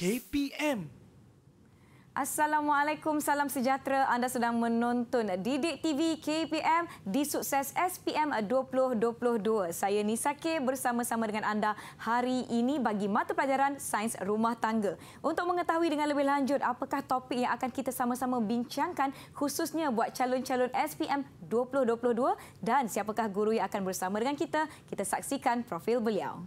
KPM. Assalamualaikum, salam sejahtera. Anda sedang menonton Didik TV KPM di Sukses SPM 2022. Saya Nisa K bersama-sama dengan anda hari ini bagi mata pelajaran Sains Rumah Tangga. Untuk mengetahui dengan lebih lanjut apakah topik yang akan kita sama-sama bincangkan khususnya buat calon-calon SPM 2022 dan siapakah guru yang akan bersama dengan kita, kita saksikan profil beliau.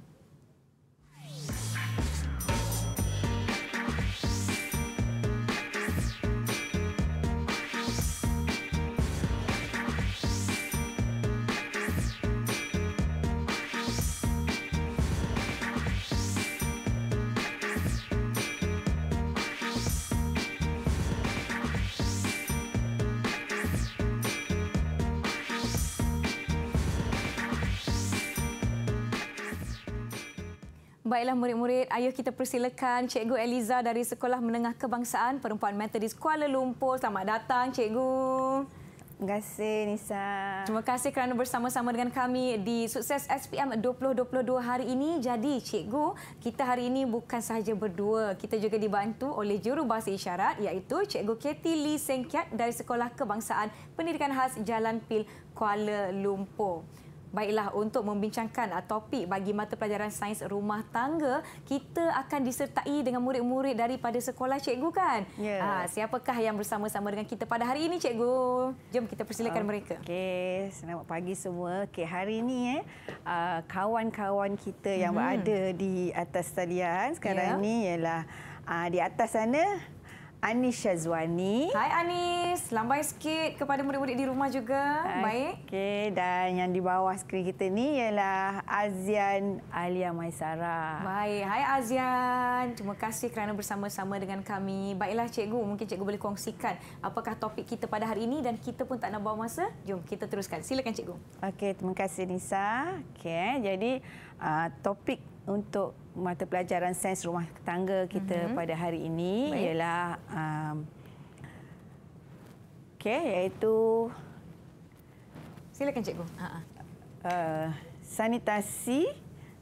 baiklah murid-murid, ayuh kita persilakan Cikgu Eliza dari Sekolah Menengah Kebangsaan Perempuan Methodist Kuala Lumpur. Selamat datang, Cikgu. Terima kasih Nisa. Terima kasih kerana bersama-sama dengan kami di Sukses SPM 2022 hari ini. Jadi cikgu, kita hari ini bukan sahaja berdua. Kita juga dibantu oleh juru bahasa isyarat iaitu cikgu Kety Lee Sengkiat dari Sekolah Kebangsaan Pendidikan Khas Jalan Pil Kuala Lumpur. Baiklah, untuk membincangkan topik bagi mata pelajaran sains rumah tangga, kita akan disertai dengan murid-murid daripada sekolah cikgu kan? Ya. Yeah. Siapakah yang bersama-sama dengan kita pada hari ini cikgu? Jom kita persilakan okay. mereka. Okey, selamat pagi semua. Okey, hari ini eh, ah, kawan-kawan kita yang hmm. berada di atas talian sekarang yeah. ini ialah ah, di atas sana Anis Syazwani. Hai Anis, lambai sikit kepada murid-murid di rumah juga. Hai. Baik. Okey, dan yang di bawah skrin kita ni ialah Azian Alia Maisara. Baik. Hai Azian, terima kasih kerana bersama-sama dengan kami. Baiklah cikgu, mungkin cikgu boleh kongsikan apakah topik kita pada hari ini dan kita pun tak nak bawa masa. Jom kita teruskan. Silakan cikgu. Okey, terima kasih Nisa. Okey, jadi uh, topik untuk mata pelajaran sains rumah tangga kita mm-hmm. pada hari ini Baik. ialah um, okay, iaitu silakan cikgu. Ha, ha uh, sanitasi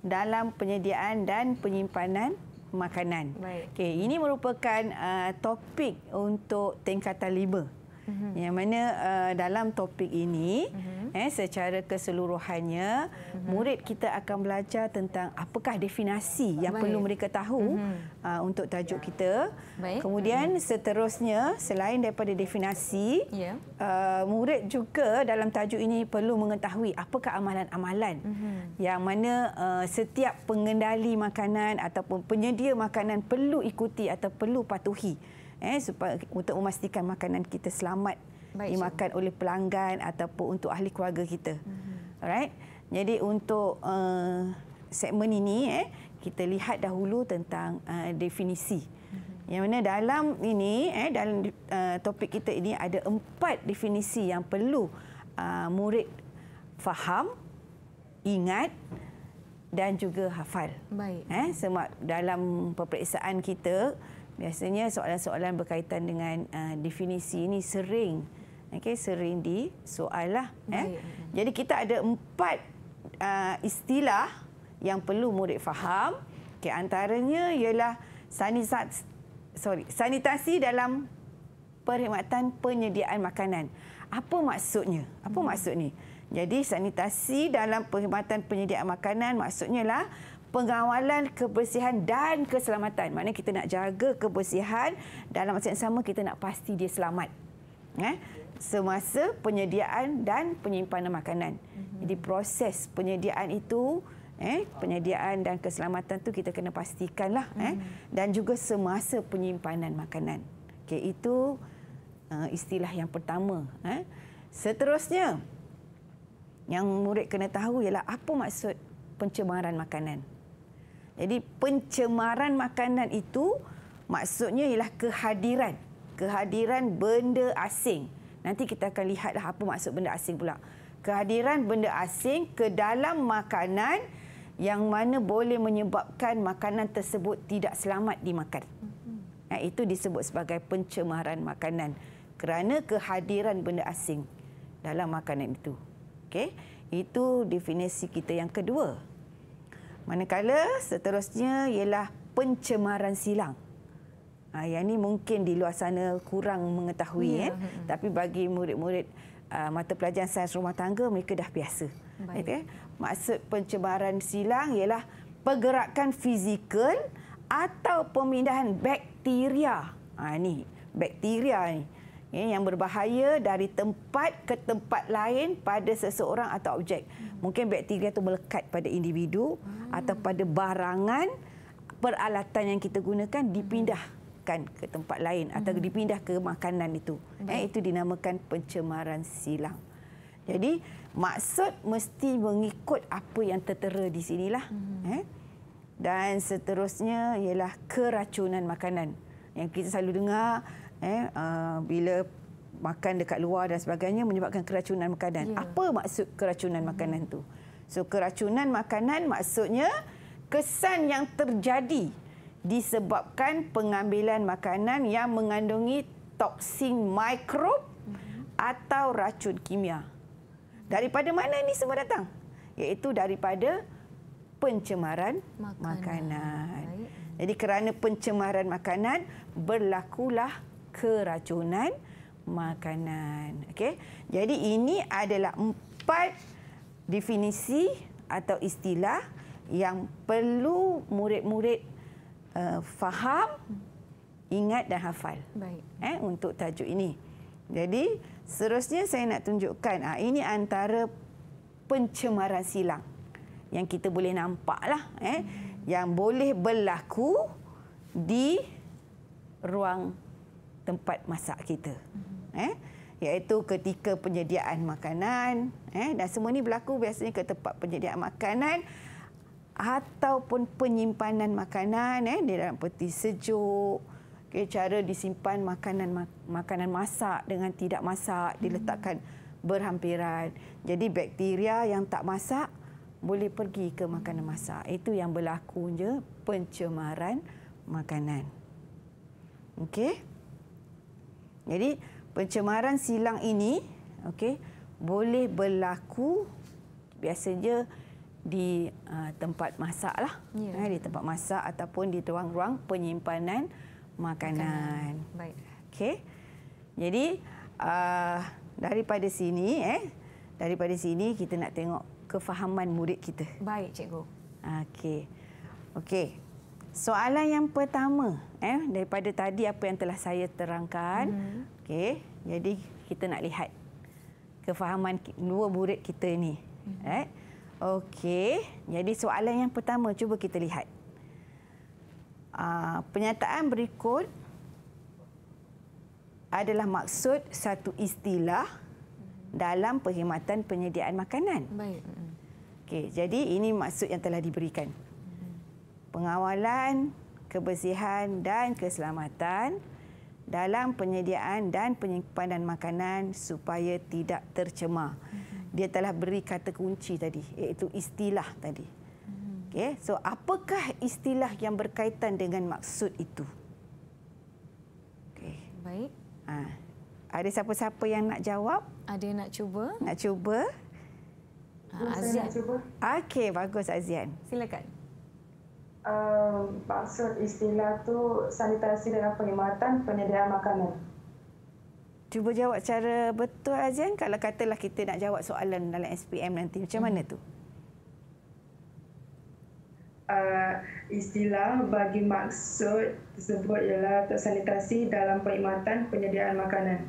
dalam penyediaan dan penyimpanan makanan. Okay, ini merupakan uh, topik untuk tingkatan lima. -hmm. Yang mana uh, dalam topik ini, mm -hmm. eh, secara keseluruhannya, mm -hmm. murid kita akan belajar tentang apakah definasi Baik. yang perlu mereka tahu mm -hmm. uh, untuk tajuk ya. kita. Baik. Kemudian mm -hmm. seterusnya, selain daripada definasi, yeah. uh, murid juga dalam tajuk ini perlu mengetahui apakah amalan-amalan mm -hmm. yang mana uh, setiap pengendali makanan ataupun penyedia makanan perlu ikuti atau perlu patuhi eh supaya untuk memastikan makanan kita selamat Baik, dimakan cuman. oleh pelanggan ataupun untuk ahli keluarga kita. hmm Alright. Jadi untuk uh, segmen ini eh kita lihat dahulu tentang uh, definisi. hmm Yang mana dalam ini eh dalam uh, topik kita ini ada empat definisi yang perlu uh, murid faham, ingat dan juga hafal. Baik. Eh semak dalam peperiksaan kita biasanya soalan-soalan berkaitan dengan uh, definisi ini sering okay, sering di soal lah eh. jadi kita ada empat uh, istilah yang perlu murid faham Okay, antaranya ialah sanitasi sorry sanitasi dalam perkhidmatan penyediaan makanan apa maksudnya apa hmm. maksud ni jadi sanitasi dalam perkhidmatan penyediaan makanan maksudnya lah pengawalan kebersihan dan keselamatan. Maknanya kita nak jaga kebersihan dalam masa yang sama kita nak pasti dia selamat. Eh? Semasa penyediaan dan penyimpanan makanan. Mhm. Jadi proses penyediaan itu eh penyediaan dan keselamatan tu kita kena pastikanlah eh mhm. dan juga semasa penyimpanan makanan. Okey itu eh, istilah yang pertama eh. Seterusnya yang murid kena tahu ialah apa maksud pencemaran makanan. Jadi pencemaran makanan itu maksudnya ialah kehadiran. Kehadiran benda asing. Nanti kita akan lihat apa maksud benda asing pula. Kehadiran benda asing ke dalam makanan yang mana boleh menyebabkan makanan tersebut tidak selamat dimakan. Ya, itu disebut sebagai pencemaran makanan kerana kehadiran benda asing dalam makanan itu. Okay, itu definisi kita yang kedua. Manakala seterusnya ialah pencemaran silang. Ha, yang ini mungkin di luar sana kurang mengetahui. Ya. Kan? Tapi bagi murid-murid uh, mata pelajaran sains rumah tangga, mereka dah biasa. Baik. Okay? Eh. Maksud pencemaran silang ialah pergerakan fizikal atau pemindahan bakteria. Ha, ini bakteria ini ya, yang berbahaya dari tempat ke tempat lain pada seseorang atau objek. Mungkin bakteria itu melekat pada individu hmm. atau pada barangan peralatan yang kita gunakan dipindahkan ke tempat lain atau dipindah ke makanan itu. Ya, itu dinamakan pencemaran silang. Jadi maksud mesti mengikut apa yang tertera di sinilah. Hmm. Eh. Dan seterusnya ialah keracunan makanan. Yang kita selalu dengar, eh, uh, bila makan dekat luar dan sebagainya menyebabkan keracunan makanan. Ya. Apa maksud keracunan hmm. makanan tu? So keracunan makanan maksudnya kesan yang terjadi disebabkan pengambilan makanan yang mengandungi toksin mikrob hmm. atau racun kimia. Daripada mana ini semua datang? Iaitu daripada pencemaran makanan. makanan. Jadi kerana pencemaran makanan berlakulah keracunan makanan. Okey. Jadi ini adalah empat definisi atau istilah yang perlu murid-murid uh, faham, ingat dan hafal. Baik. Eh untuk tajuk ini. Jadi seterusnya saya nak tunjukkan ah ini antara pencemaran silang yang kita boleh nampaklah eh yang boleh berlaku di ruang tempat masak kita. Eh? Iaitu ketika penyediaan makanan eh? dan semua ini berlaku biasanya ke tempat penyediaan makanan ataupun penyimpanan makanan eh? di dalam peti sejuk, okay, cara disimpan makanan makanan masak dengan tidak masak diletakkan berhampiran. Jadi bakteria yang tak masak boleh pergi ke makanan masak. Itu yang berlakunya pencemaran makanan. Okey. Jadi pencemaran silang ini okey boleh berlaku biasanya di uh, tempat masaklah. Ya. Eh, di tempat masak ataupun di ruang-ruang penyimpanan makanan. makanan. Baik. Okey. Jadi uh, daripada sini eh daripada sini kita nak tengok kefahaman murid kita. Baik cikgu. Okey. Okey. Soalan yang pertama eh daripada tadi apa yang telah saya terangkan. Hmm. Okey. Jadi kita nak lihat kefahaman dua murid kita ini. Hmm. Eh. Okey. Jadi soalan yang pertama cuba kita lihat. Aa, ah, penyataan berikut adalah maksud satu istilah mhm. dalam perkhidmatan penyediaan makanan. Baik. Mhm. Okey, jadi ini maksud yang telah diberikan pengawalan, kebersihan dan keselamatan dalam penyediaan dan penyimpanan makanan supaya tidak tercemar. Mm-hmm. Dia telah beri kata kunci tadi iaitu istilah tadi. Mm-hmm. Okey, so apakah istilah yang berkaitan dengan maksud itu? Okey. Baik. Ha. Ada siapa-siapa yang nak jawab? Ada yang nak cuba? Nak cuba? Ha, Azian. Okey, bagus Azian. Silakan maksud istilah tu sanitasi dalam penghematan penyediaan makanan. Cuba jawab secara betul Azian kalau katalah kita nak jawab soalan dalam SPM nanti macam hmm. mana tu? Uh, istilah bagi maksud tersebut ialah sanitasi dalam perkhidmatan penyediaan makanan.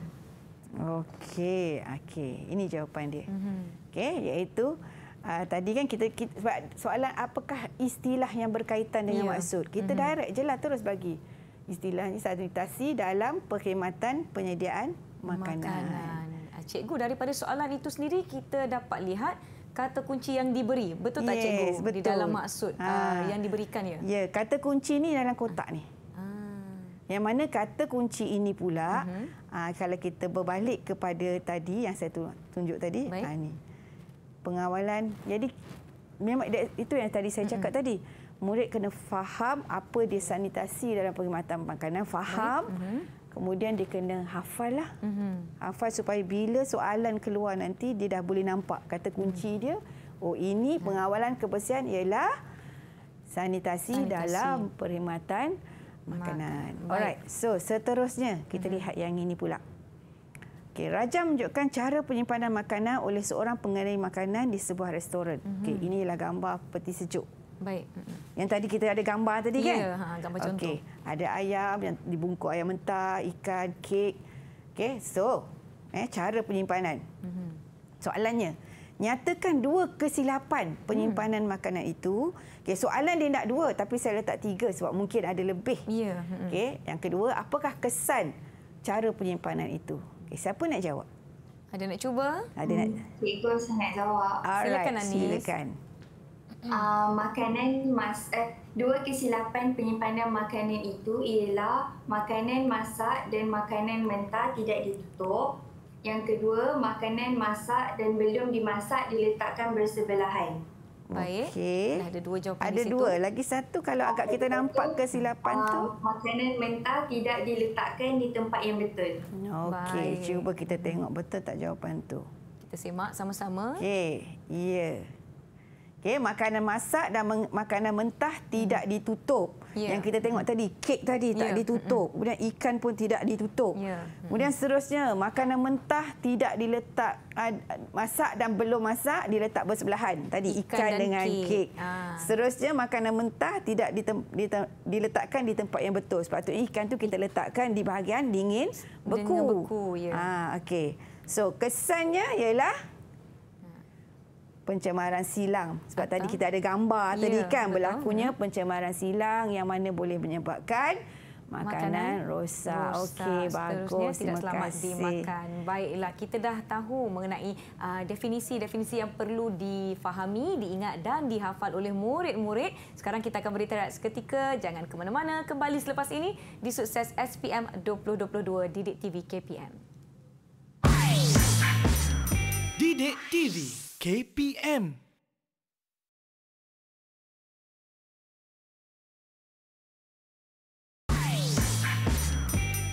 Okey, okey. Ini jawapan dia. Mm -hmm. Okey, iaitu Uh, tadi kan kita, kita sebab soalan apakah istilah yang berkaitan dengan yeah. maksud. Kita mm-hmm. direct je lah terus bagi. istilah ini sanitasi dalam perkhidmatan penyediaan makanan. makanan. Ah, cikgu, daripada soalan itu sendiri kita dapat lihat kata kunci yang diberi. Betul tak cikgu? Betul. Di dalam maksud ha. uh, yang diberikan ya. Ya, kata kunci ini dalam kotak ha. ni. Yang mana kata kunci ini pula uh-huh. kalau kita berbalik kepada tadi yang saya tunjuk tadi Baik. Uh, ni pengawalan. Jadi memang that, itu yang tadi saya cakap mm tadi. Murid kena faham apa dia sanitasi dalam perkhidmatan makanan, faham. Mm-hmm. Kemudian dia kena hafal lah. Mm-hmm. Hafal supaya bila soalan keluar nanti dia dah boleh nampak kata kunci mm-hmm. dia. Oh ini mm. pengawalan kebersihan ialah sanitasi, sanitasi. dalam perkhidmatan makanan. Alright. So seterusnya kita mm-hmm. lihat yang ini pula. Okay, Raja menunjukkan cara penyimpanan makanan oleh seorang pengendali makanan di sebuah restoran. Mm -hmm. Okey, inilah gambar peti sejuk. Baik. Yang tadi kita ada gambar tadi yeah, kan? Ya, gambar contoh. ada ayam yang dibungkuk ayam mentah, ikan, kek. Okay, so, eh cara penyimpanan. Mm -hmm. Soalannya, nyatakan dua kesilapan hmm. penyimpanan mm. makanan itu. Okey, soalan dia nak dua tapi saya letak tiga sebab mungkin ada lebih. Ya. Yeah. Okey, yang kedua, apakah kesan cara penyimpanan itu? Okay, eh, siapa nak jawab? Ada nak cuba? Ada nak. Cikgu hmm. saya nak jawab. All silakan Anis. Silakan. Uh, makanan mas eh, dua kesilapan penyimpanan makanan itu ialah makanan masak dan makanan mentah tidak ditutup. Yang kedua, makanan masak dan belum dimasak diletakkan bersebelahan. Baik. Okay. Dah ada dua jawapan ada di situ. Ada dua. Lagi satu kalau agak kita nampak kesilapan uh, tu. Ah, makanan mentah tidak diletakkan di tempat yang betul. Okey, cuba kita tengok betul tak jawapan tu. Kita simak sama-sama. Okey. Ya. Yeah. Okey, makanan masak dan makanan mentah tidak ditutup yeah. yang ya. kita tengok tadi kek tadi tak ya. ditutup kemudian ikan pun tidak ditutup yeah. kemudian seterusnya makanan mentah tidak diletak masak dan belum masak diletak bersebelahan tadi ikan, ikan dengan kek, kek. Ah. seterusnya makanan mentah tidak diletakkan di tempat yang betul sepatutnya ikan tu kita letakkan di bahagian dingin beku, beku yeah. ah okey so kesannya ialah pencemaran silang sebab Atau. tadi kita ada gambar ya, tadi ya, kan berlakunya betul. Hmm. pencemaran silang yang mana boleh menyebabkan makanan, makanan rosak. rosak. Okey bagus tidak selamat kasih. dimakan. Baiklah kita dah tahu mengenai uh, definisi-definisi uh, yang perlu difahami, diingat dan dihafal oleh murid-murid. Sekarang kita akan berita seketika. Jangan ke mana-mana. Kembali selepas ini di sukses SPM 2022 Didik TV KPM. Didik TV KPM.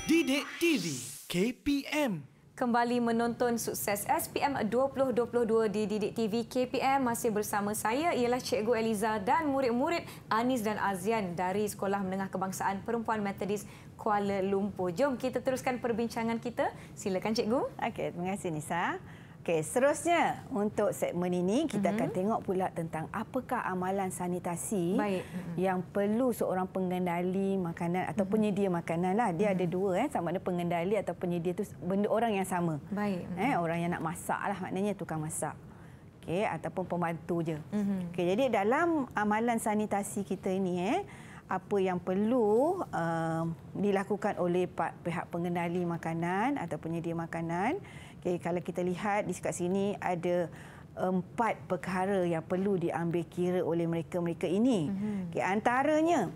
Didik TV KPM. Kembali menonton sukses SPM 2022 di Didik TV KPM. Masih bersama saya ialah Cikgu Eliza dan murid-murid Anis dan Azian dari Sekolah Menengah Kebangsaan Perempuan Methodist Kuala Lumpur. Jom kita teruskan perbincangan kita. Silakan Cikgu. Okey, terima kasih Nisa. Okey, seterusnya untuk segmen ini kita mm-hmm. akan mhm. tengok pula tentang apakah amalan sanitasi Baik. Mhm. yang perlu seorang pengendali makanan atau mm-hmm. penyedia makanan lah. Dia mm-hmm. ada mhm. dua eh, sama ada pengendali atau penyedia itu benda orang yang sama. Baik. Eh, orang yang nak masak lah maknanya tukang masak. Okey, ataupun pembantu je. Mm-hmm. Okey, jadi dalam amalan sanitasi kita ini eh, apa yang perlu uh, dilakukan oleh pihak pengendali makanan atau penyedia makanan. Okay, kalau kita lihat di sini ada empat perkara yang perlu diambil kira oleh mereka-mereka ini. Mhm. Okay, antaranya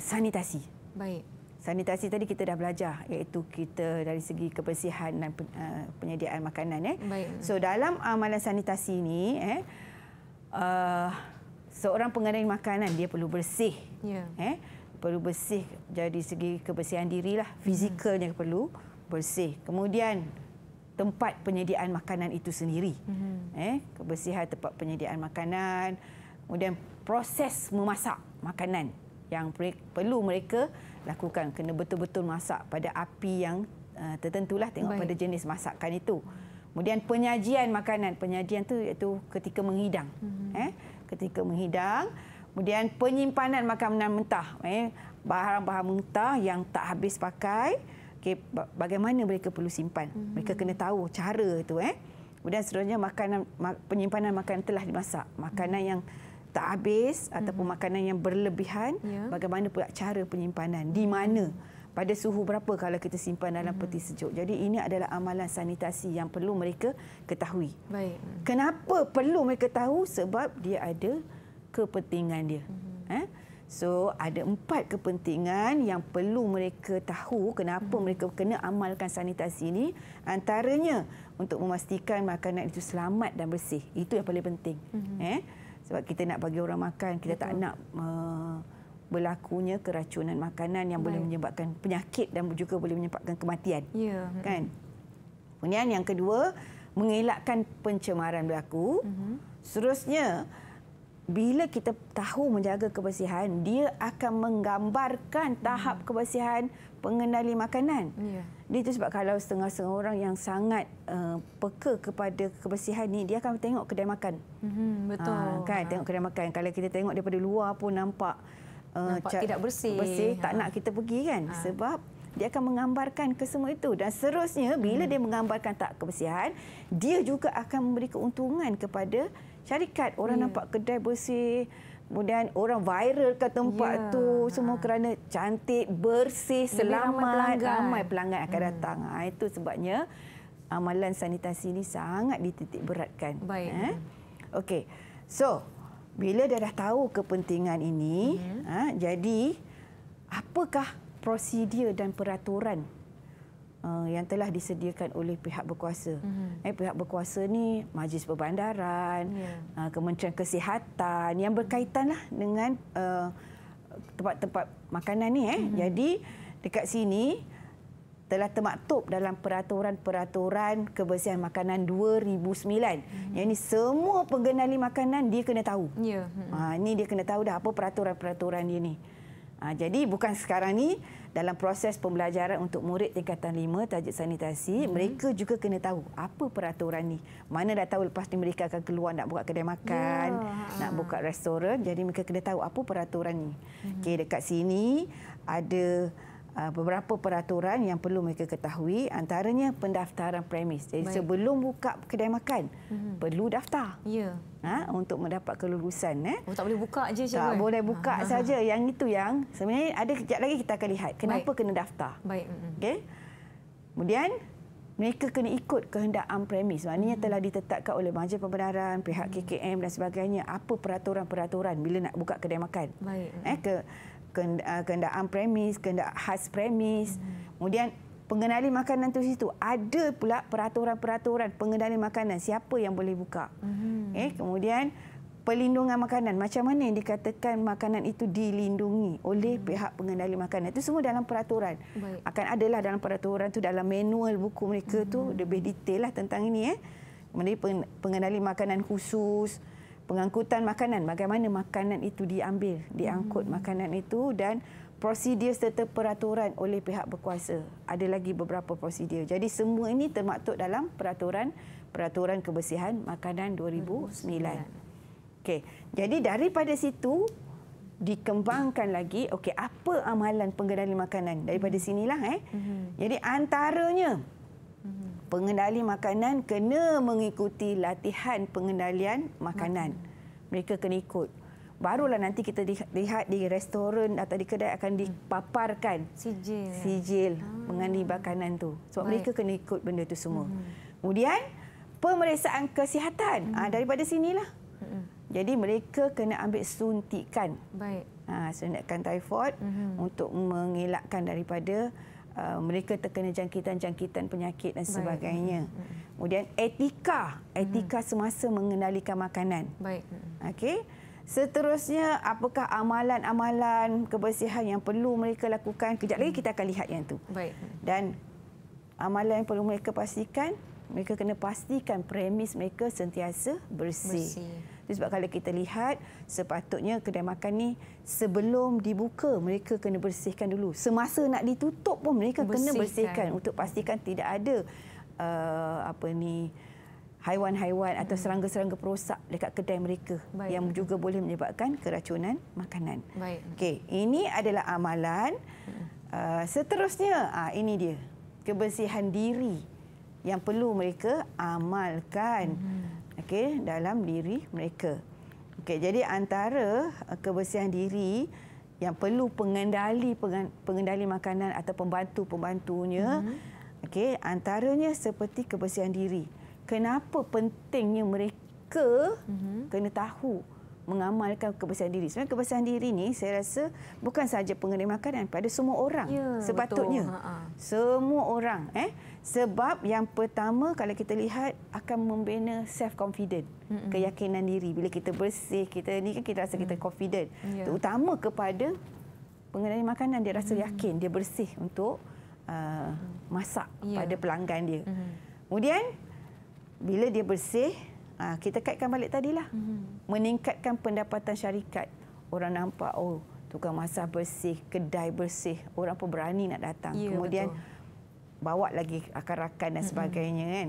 sanitasi. Baik. Sanitasi tadi kita dah belajar iaitu kita dari segi kebersihan dan uh, penyediaan makanan eh. Baik. So dalam amalan sanitasi ini eh uh, seorang pengadil makanan dia perlu bersih. Yeah. Eh? Perlu bersih jadi segi kebersihan dirilah, fizikalnya hmm. perlu bersih. Kemudian tempat penyediaan makanan itu sendiri. Hmm. Eh? Kebersihan tempat penyediaan makanan. Kemudian proses memasak makanan yang perlu mereka lakukan kena betul-betul masak pada api yang uh, tertentulah tengok Baik. pada jenis masakan itu. Kemudian penyajian makanan, penyajian tu iaitu ketika menghidang. Mm-hmm. Eh? ketika menghidang. Kemudian penyimpanan makanan mentah, eh, barang-barang mentah yang tak habis pakai. bagaimana mereka perlu simpan? Hmm. Mereka kena tahu cara itu. Eh. Kemudian seterusnya makanan, penyimpanan makanan telah dimasak. Makanan hmm. yang tak habis hmm. ataupun makanan yang berlebihan. Ya. Bagaimana pula cara penyimpanan? Di mana? pada suhu berapa kalau kita simpan dalam hmm. peti sejuk. Jadi ini adalah amalan sanitasi yang perlu mereka ketahui. Baik. Kenapa perlu mereka tahu? Sebab dia ada kepentingan dia. Hmm. Eh? So ada empat kepentingan yang perlu mereka tahu kenapa hmm. mereka kena amalkan sanitasi ini. Antaranya untuk memastikan makanan itu selamat dan bersih. Itu yang paling penting. Eh? Sebab kita nak bagi orang makan, kita Betul. tak nak uh, berlakunya keracunan makanan yang Baik. boleh menyebabkan penyakit dan juga boleh menyebabkan kematian. Ya. Hmm. Kan? Kemudian yang kedua, mengelakkan pencemaran berlaku. Uh-huh. Seterusnya, bila kita tahu menjaga kebersihan, dia akan menggambarkan tahap hmm. kebersihan pengendali makanan. Ya. Itu sebab kalau setengah-setengah orang yang sangat uh, peka kepada kebersihan ni, dia akan tengok kedai makan. Uh-huh. Betul. Ah, kan? Ha, kan, tengok kedai makan. Kalau kita tengok daripada luar pun nampak nampak ah, tidak bersih. Bersih, tak ha. nak kita pergi kan? Ha. Sebab dia akan menggambarkan kesemua itu dan seterusnya bila hmm. dia menggambarkan tak kebersihan, dia juga akan memberi keuntungan kepada syarikat. Orang yeah. nampak kedai bersih, kemudian orang viral ke tempat yeah. tu semua ha. kerana cantik, bersih, Lebih selamat, ramai pelanggan, ramai pelanggan akan hmm. datang. Ha, itu sebabnya amalan sanitasi ini sangat dititik beratkan. Baik. Eh? Okey. So, bila dia dah tahu kepentingan ini, ya. ha, jadi apakah prosedur dan peraturan uh, yang telah disediakan oleh pihak berkuasa? Uh-huh. Eh, pihak berkuasa ni Majlis Perbandaran, ya. uh, Kementerian Kesihatan yang berkaitanlah dengan uh, tempat-tempat makanan ni. Eh. Uh-huh. Jadi dekat sini telah termaktub dalam peraturan-peraturan kebersihan makanan 2009. Hmm. Yang ini semua pengenali makanan dia kena tahu. Ya. Hmm. Ha, ini dia kena tahu dah apa peraturan-peraturan ini. Ha, jadi bukan sekarang ni dalam proses pembelajaran untuk murid tingkatan 5 tajuk sanitasi hmm. mereka juga kena tahu apa peraturan ni mana dah tahu lepas ni mereka akan keluar nak buka kedai makan yeah. nak ha. buka restoran jadi mereka kena tahu apa peraturan ni hmm. okey dekat sini ada Ah, beberapa peraturan yang perlu mereka ketahui antaranya pendaftaran premis. Jadi Baik. sebelum buka kedai makan hmm. perlu daftar. Ya. Yeah. Ha, untuk mendapat kelulusan eh. Oh, tak boleh buka aje je. Tak boleh buka ha, saja. Yang itu yang sebenarnya ada kejap lagi kita akan lihat kenapa Baik. kena daftar. Baik. Okey. Kemudian mereka kena ikut kehendak am premis Maknanya hmm. telah ditetapkan oleh majlis pembenaran, pihak KKM mhm. dan sebagainya apa peraturan-peraturan bila nak buka kedai makan. Baik. Eh ke kendaan ah, premis, kendaan khas premis. Hmm. Kemudian pengenali makanan tu situ ada pula peraturan-peraturan pengendali makanan siapa yang boleh buka. Hmm. Eh kemudian pelindungan makanan macam mana yang dikatakan makanan itu dilindungi oleh hmm. pihak pengendali makanan itu semua dalam peraturan. Akan adalah dalam peraturan itu dalam manual buku mereka mm tu lebih detail lah tentang ini eh. Kemudian pengendali makanan khusus, pengangkutan makanan bagaimana makanan itu diambil diangkut hmm. makanan itu dan prosedur serta peraturan oleh pihak berkuasa ada lagi beberapa prosedur jadi semua ini termaktub dalam peraturan peraturan kebersihan makanan 2009 okey jadi daripada situ dikembangkan lagi okey apa amalan pengendali makanan daripada hmm. sinilah eh hmm. jadi antaranya pengendali makanan kena mengikuti latihan pengendalian makanan. Mereka kena ikut. Barulah nanti kita lihat di restoran atau di kedai akan dipaparkan sijil, sijil ah. mengenai makanan tu. Sebab Baik. mereka kena ikut benda tu semua. Hmm. Kemudian pemeriksaan kesihatan ha, daripada sinilah. Hmm. Jadi mereka kena ambil suntikan. Baik. Ha, suntikan typhoid untuk mengelakkan daripada Uh, mereka terkena jangkitan-jangkitan penyakit dan sebagainya. Baik. Mm, mm, mm. Kemudian etika, etika hmm. semasa mengendalikan makanan. Baik. Okey. Seterusnya apakah amalan-amalan kebersihan yang perlu mereka lakukan? Kejap lagi kita akan lihat yang tu. Baik. Dan amalan yang perlu mereka pastikan, mereka kena pastikan premis mereka sentiasa bersih. bersih. Jadi Sebab kalau kita lihat, sepatutnya kedai makan ni sebelum dibuka, mereka kena bersihkan dulu. Semasa nak ditutup pun mereka bersihkan. kena bersihkan untuk pastikan tidak ada uh, apa ni haiwan-haiwan atau hmm. serangga-serangga perosak dekat kedai mereka Baik. yang juga boleh menyebabkan keracunan makanan. Baik. Okey, ini adalah amalan. Hmm. Uh, seterusnya, uh, ini dia. Kebersihan diri yang perlu mereka amalkan. Hmm okey dalam diri mereka okey jadi antara eh, kebersihan diri yang perlu pengendali pengendali makanan atau pembantu-pembantunya mm-hmm. okey antaranya seperti kebersihan diri kenapa pentingnya mereka hmm kena tahu mengamalkan kebersihan diri. Sebenarnya kebersihan diri ni saya rasa bukan sahaja pengendali makanan pada semua orang ya, sepatutnya. Betul. Semua orang eh. Sebab yang pertama kalau kita lihat akan membina self confident, mm-hmm. keyakinan diri bila kita bersih, kita ni kan kita rasa kita mm. confident. Yeah. Terutama kepada pengendali makanan dia rasa mm-hmm. yakin, dia bersih untuk uh, masak yeah. pada pelanggan dia. Mm-hmm. Kemudian bila dia bersih, uh, kita kaitkan balik tadilah. Mm-hmm. Meningkatkan pendapatan syarikat. Orang nampak oh tukang masak bersih, kedai bersih, orang pun berani nak datang. Yeah, Kemudian betul bawa lagi akar-akar dan sebagainya kan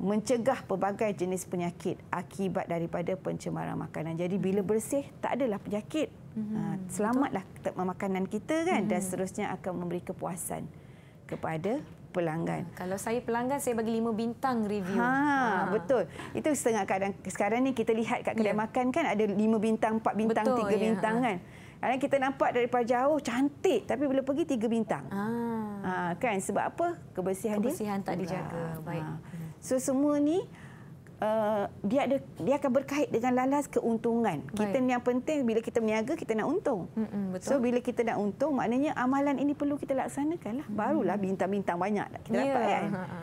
mencegah pelbagai jenis penyakit akibat daripada pencemaran makanan. Jadi bila bersih tak adalah penyakit. Ha, selamatlah makanan kita kan dan seterusnya akan memberi kepuasan kepada pelanggan. Ha, kalau saya pelanggan saya bagi lima bintang review. Ha, ha. betul. Itu setengah kadang sekarang ni kita lihat kat kedai ya. makan kan ada lima bintang, empat bintang, betul, tiga ya. bintang ha. kan. Kadang kita nampak daripada jauh cantik tapi bila pergi tiga bintang. Ha. Ha, kan sebab apa? Kebersihan, Kebersihan dia tak dijaga. Ah, Baik. Ha. So semua ni Uh, dia ada dia akan berkait dengan lalas keuntungan. Baik. Kita yang penting bila kita berniaga kita nak untung. Mm-mm, betul. So bila kita nak untung maknanya amalan ini perlu kita laksanakanlah. Barulah mm. bintang-bintang banyak kita yeah. dapat kan. Ha, ha, ha.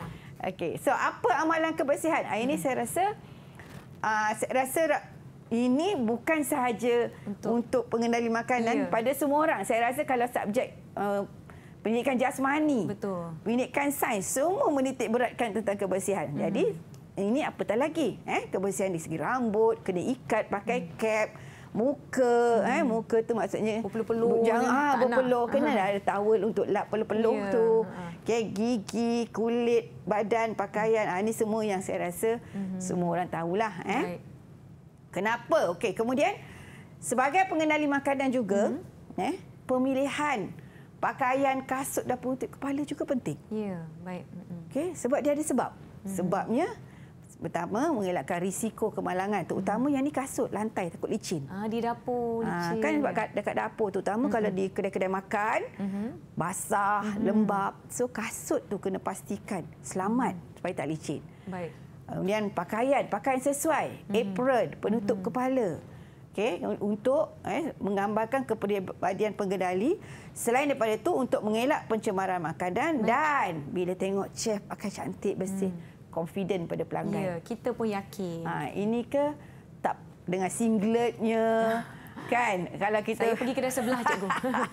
Okey. So apa amalan kebersihan? Ah ini mm. saya rasa uh, saya rasa ini bukan sahaja untuk, untuk pengendali makanan yeah. pada semua orang. Saya rasa kalau subjek uh, pendidikan jasmani, Betul. pendidikan sains, semua menitik beratkan tentang kebersihan. Hmm. Jadi ini apatah lagi, eh? kebersihan di segi rambut, kena ikat, pakai hmm. cap, muka, hmm. eh? muka tu maksudnya perlu peluh jangan ah, berpeluh, hmm. kena uh-huh. ada towel untuk lap perlu peluh yeah. tu, okay, hmm. gigi, kulit, badan, pakaian, ah, ini semua yang saya rasa hmm. semua orang tahu lah. Eh? Kenapa? Okey, kemudian sebagai pengendali makanan juga, hmm. eh? pemilihan pakaian kasut dan penutup kepala juga penting. Ya, baik. Okey, sebab dia ada sebab. Sebabnya pertama mengelakkan risiko kemalangan terutama yang ni kasut lantai takut licin. Ah di dapur licin. Ah, kan dekat dekat dapur terutama uh-huh. kalau di kedai-kedai makan uh-huh. basah, uh-huh. lembap. So kasut tu kena pastikan selamat uh-huh. supaya tak licin. Baik. Kemudian pakaian, pakaian sesuai, uh-huh. apron, penutup uh-huh. kepala. Okay, untuk eh, menggambarkan kepribadian pengendali selain daripada itu untuk mengelak pencemaran makanan Baik. dan bila tengok chef akan cantik bersih hmm. confident pada pelanggan ya kita pun yakin ha ini ke tak dengan singletnya ah. Kan kalau kita Saya pergi kedai sebelah cikgu.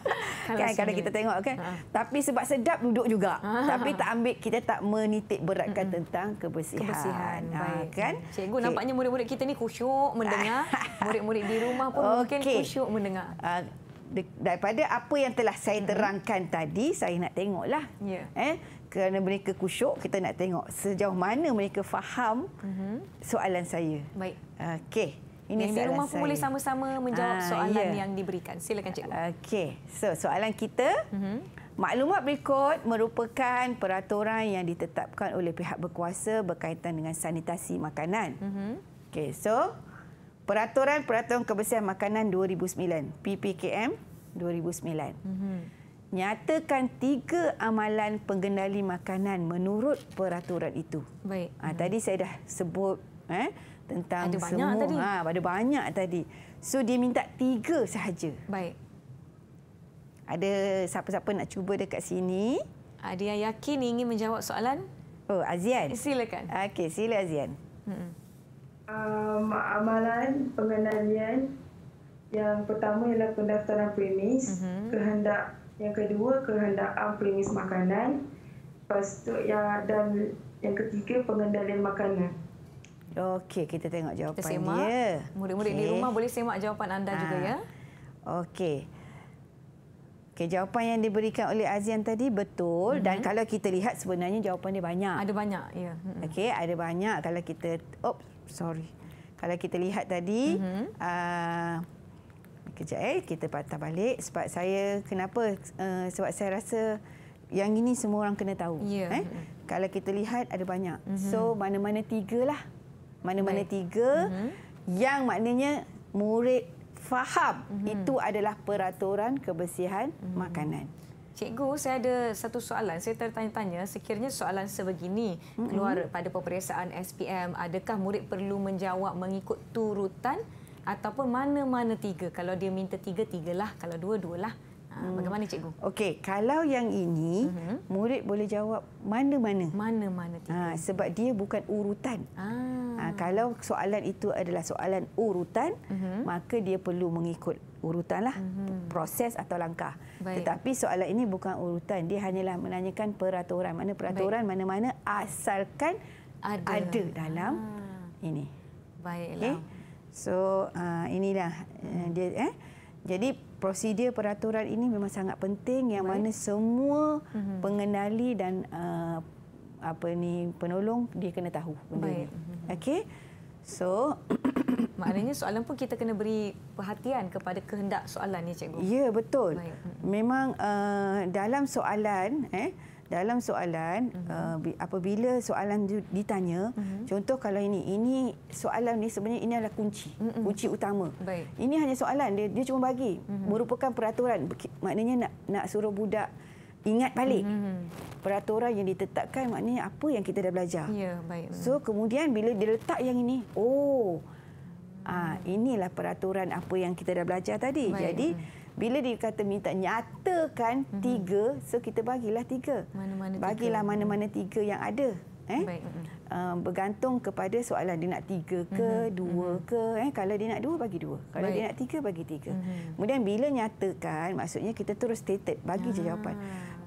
kan kalau kita tengok kan. Ha. Tapi sebab sedap duduk juga. Ha. Tapi tak ambil kita tak menitik beratkan hmm. tentang kebersihan. Kebersihan. Ha. Baik. Kan? Cikgu okay. nampaknya murid-murid kita ni khusyuk mendengar. Murid-murid di rumah pun okay. mungkin khusyuk mendengar. Ha. Daripada apa yang telah saya terangkan hmm. tadi, saya nak tengoklah. Ya. Eh, kerana mereka kusyuk, kita nak tengok sejauh mana mereka faham mm-hmm. soalan saya. Baik. Okey. Ini di rumah pun boleh sama-sama menjawab Aa, ah, soalan yeah. yang diberikan. Silakan cikgu. Okey. So, soalan kita, mm-hmm. maklumat berikut merupakan peraturan yang ditetapkan oleh pihak berkuasa berkaitan dengan sanitasi makanan. Mm-hmm. Okey. So, peraturan peraturan kebersihan makanan 2009, PPKM 2009. Mhm. Nyatakan tiga amalan pengendali makanan menurut peraturan itu. Baik. Ha, tadi mhm. saya dah sebut eh tentang ada semua. Banyak tadi. Ha, ada banyak tadi. So dia minta tiga sahaja. Baik. Ada siapa-siapa nak cuba dekat sini? Ada yang yakin ingin menjawab soalan? Oh, Azian. Silakan. Okey, sila Azian. Um, hmm. ah, amalan pengenalian yang pertama ialah pendaftaran premis, mm-hmm. kehendak yang kedua kehendak am premis makanan. Pastu yang dan yang ketiga pengendalian makanan. Okey, kita tengok jawapan kita dia. Murid-murid okay. di rumah boleh semak jawapan anda ha. juga ya. Okey. Okay, jawapan yang diberikan oleh Azian tadi betul mm-hmm. dan mhm. kalau kita lihat sebenarnya jawapan dia banyak. Ada banyak, ya. Mm-hmm. Okey, ada banyak kalau kita oh sorry. Kalau kita lihat tadi a mm-hmm. uh, ah, kejap eh kita patah balik sebab saya kenapa uh, sebab saya rasa yang ini semua orang kena tahu. Yeah. Eh? Ya. Kalau kita lihat ada banyak. Mm-hmm. So mana-mana tiga lah mana-mana tiga mm yang maknanya murid faham mm-hmm. itu adalah peraturan kebersihan mm-hmm. makanan. Cikgu, saya ada satu soalan. Saya tertanya-tanya, sekiranya soalan sebegini mhm. keluar mm-hmm. pada peperiksaan SPM, adakah murid perlu menjawab mengikut turutan ataupun mana-mana tiga? Kalau dia minta tiga, tiga lah Kalau dua, dua lah. Hmm. Bagaimana cikgu? Okey, kalau yang ini uh mhm. -huh. murid boleh jawab mana-mana. Mana-mana ah, tiga. Ha, sebab dia bukan urutan. Ah. Ha, kalau soalan itu adalah soalan urutan, uh mhm. -huh. maka dia perlu mengikut urutanlah uh mhm. -huh. proses atau langkah. Baik. Tetapi soalan ini bukan urutan, dia hanyalah menanyakan peraturan. Mana peraturan mana-mana asalkan ada, ada dalam ha. ini. Baiklah. Okay? So, uh, inilah uh, dia eh. Jadi prosedur peraturan ini memang sangat penting yang Baik. mana semua mm-hmm. pengendali dan uh, apa ni penolong dia kena tahu benda ni. Mhm. Okey. So maknanya soalan pun kita kena beri perhatian kepada kehendak soalan ni cikgu. Ya betul. Baik. Mhm. Memang uh, dalam soalan eh dalam soalan mm-hmm. uh, apabila soalan ditanya mm-hmm. contoh kalau ini ini soalan ni sebenarnya ini adalah kunci mm-hmm. kunci utama Baik. ini hanya soalan dia dia cuma bagi mm-hmm. merupakan peraturan maknanya nak nak suruh budak ingat balik mm-hmm. peraturan yang ditetapkan maknanya apa yang kita dah belajar ya yeah, baik so kemudian bila dia letak yang ini oh ah inilah peraturan apa yang kita dah belajar tadi baik. jadi mhm. Bila dia kata minta nyatakan mm-hmm. tiga, so kita bagilah tiga. Mana-mana bagilah mana-mana tiga yang ada. Eh? Baik. Uh, bergantung kepada soalan dia nak tiga ke, mm-hmm. dua ke. Eh? Kalau dia nak dua, bagi dua. Kalau Baik. dia nak tiga, bagi tiga. Mm-hmm. Kemudian bila nyatakan, maksudnya kita terus stated, bagi ah. je jawapan.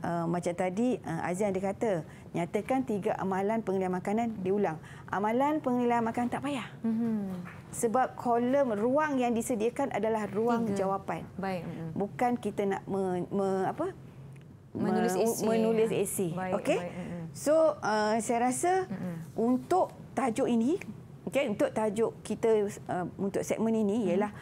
Uh, macam tadi uh, Azian dia kata nyatakan tiga amalan pengelian makanan diulang amalan pengelian makanan tak payah mm-hmm sebab kolom ruang yang disediakan adalah ruang Tiga. jawapan. Baik. Bukan kita nak me, me, apa? menulis esei. Menulis esei. Okey. So uh, saya rasa Mm-mm. untuk tajuk ini, okay, untuk tajuk kita uh, untuk segmen ini mm. ialah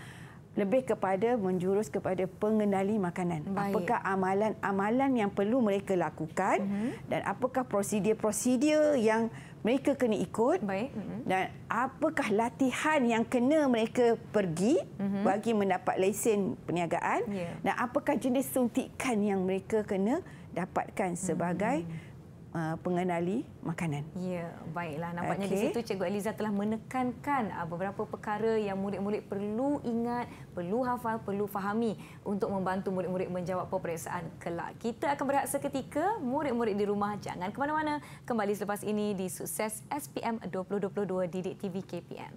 lebih kepada menjurus kepada pengendali makanan. Baik. Apakah amalan-amalan yang perlu mereka lakukan mm-hmm. dan apakah prosedur-prosedur yang mereka kena ikut Baik. Mm-hmm. dan apakah latihan yang kena mereka pergi uh-huh. bagi mendapat lesen perniagaan yeah. dan apakah jenis suntikan yang mereka kena dapatkan sebagai uh-huh. Uh, pengenali makanan. Ya, baiklah. Nampaknya okay. di situ Cikgu Eliza telah menekankan uh, beberapa perkara yang murid-murid perlu ingat, perlu hafal, perlu fahami untuk membantu murid-murid menjawab peperiksaan kelak. Kita akan berehat seketika. Murid-murid di rumah, jangan ke mana-mana. Kembali selepas ini di Sukses SPM 2022 Didik TV KPM.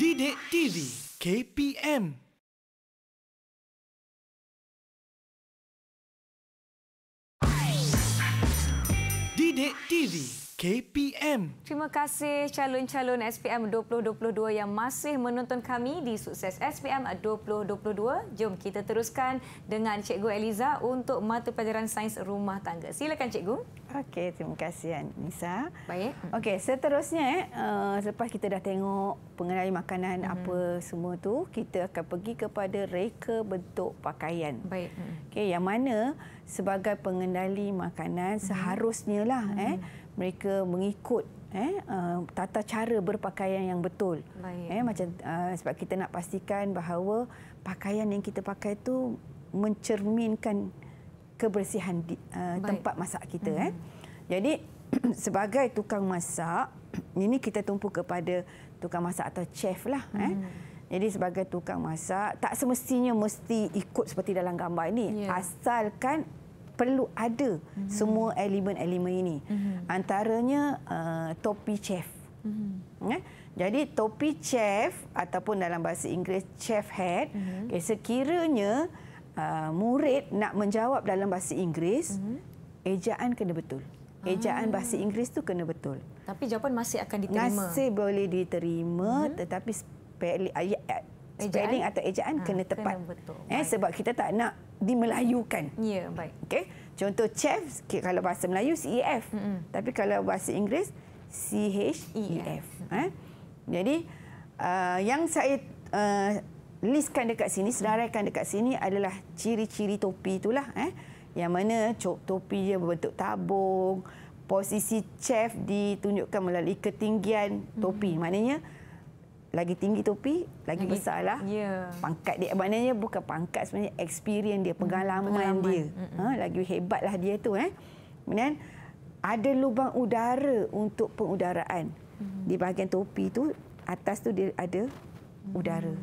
Didik TV KPM. Didik TV KPM. Terima kasih calon-calon SPM 2022 yang masih menonton kami di Sukses SPM 2022. Jom kita teruskan dengan Cikgu Eliza untuk mata pelajaran Sains Rumah Tangga. Silakan Cikgu. Okey, terima kasih Anissa. Baik. Okey, seterusnya eh selepas kita dah tengok pengenali makanan hmm apa semua tu, kita akan pergi kepada reka bentuk pakaian. Baik. Okey, yang mana sebagai pengendali makanan mhm. seharusnya lah hmm. eh mereka mengikut eh uh, tata cara berpakaian yang betul Baik. eh macam uh, sebab kita nak pastikan bahawa pakaian yang kita pakai tu mencerminkan kebersihan di, uh, tempat masak kita hmm. eh jadi sebagai tukang masak ini kita tumpu kepada tukang masak atau chef lah hmm. eh mhm. jadi sebagai tukang masak tak semestinya mesti ikut seperti dalam gambar ini yeah. asalkan perlu ada mm -hmm. semua elemen-elemen ini. Mm -hmm. Antaranya uh, topi chef. Mm -hmm. eh? Jadi topi chef ataupun dalam bahasa Inggeris chef head. mm -hmm. Eh, okay, sekiranya uh, murid nak menjawab dalam bahasa Inggeris, mm -hmm. ejaan kena betul. Ejaan ah. bahasa Inggeris tu kena betul. Tapi jawapan masih akan diterima. Masih boleh diterima mm -hmm. tetapi ya, ya, spelling atau ejaan ha, kena tepat. Kena betul. Eh, sebab kita tak nak dimelayukan. Ya, baik. Okey. Contoh chef kalau bahasa Melayu CEF. Mm -hmm. Tapi kalau bahasa Inggeris e e F. eh. Jadi uh, yang saya uh, listkan dekat sini, senaraikan dekat sini adalah ciri-ciri topi itulah, eh. Yang mana topi dia berbentuk tabung, posisi chef ditunjukkan melalui ketinggian topi. Mm -hmm. Maknanya lagi tinggi topi, lagi, lagi besar lah. Yeah. Pangkat dia, maknanya bukan pangkat sebenarnya, experience dia, hmm, pengalaman, pengalaman. dia. Ha, lagi hebatlah dia tu. Eh. Kemudian, ada lubang udara untuk pengudaraan. Hmm. Di bahagian topi itu. atas tu dia ada hmm. udara.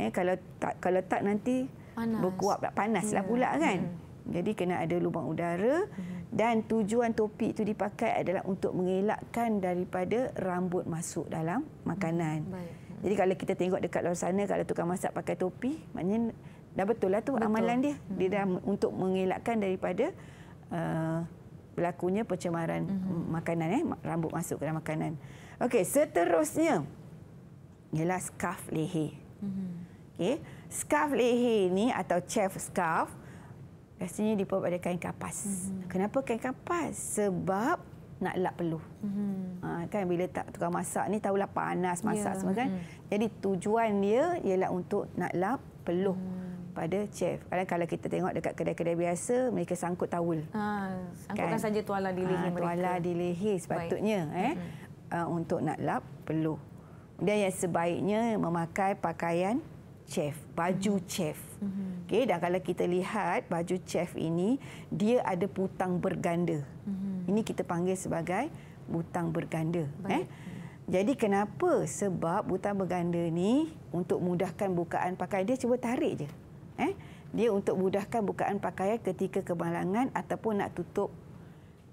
Eh, kalau tak kalau tak nanti panas. berkuap, lah. panas lah yeah. pula ya. kan. Mm. Jadi kena ada lubang udara. Mm. Dan tujuan topi itu dipakai adalah untuk mengelakkan daripada rambut masuk dalam makanan. Baik. Jadi kalau kita tengok dekat luar sana kalau tukang masak pakai topi, maknanya dah betul lah tu betul. amalan dia. Dia hmm. dah untuk mengelakkan daripada uh, berlakunya pencemaran mm-hmm. makanan eh rambut masuk ke dalam makanan. Okey, seterusnya ialah scarf leher. Mm-hmm. Okey, scarf leher ni atau chef scarf biasanya dibuat pada kain kapas. Mm-hmm. Kenapa kain kapas? Sebab nak elak perlu. Hmm. Ha, ah, kan bila tak tukar masak ni tahulah panas masak ya. semua kan. Hmm. Jadi tujuan dia ialah untuk nak elak perlu. Hmm pada chef. Kadang kalau kita tengok dekat kedai-kedai biasa, mereka sangkut tawul. Ha, sangkutkan kan? saja tuala di ah, leher ha, mereka. Tuala di leher sepatutnya Baik. eh mm-hmm. untuk nak lap peluh. Dia yang sebaiknya memakai pakaian chef, baju mm-hmm. chef. Mm-hmm. Okey dan kalau kita lihat baju chef ini dia ada putang berganda. Mm-hmm. Ini kita panggil sebagai butang berganda, Baik. eh. Jadi kenapa? Sebab butang berganda ni untuk mudahkan bukaan pakai dia cuba tarik je. Eh? Dia untuk mudahkan bukaan pakaian ketika kemalangan ataupun nak tutup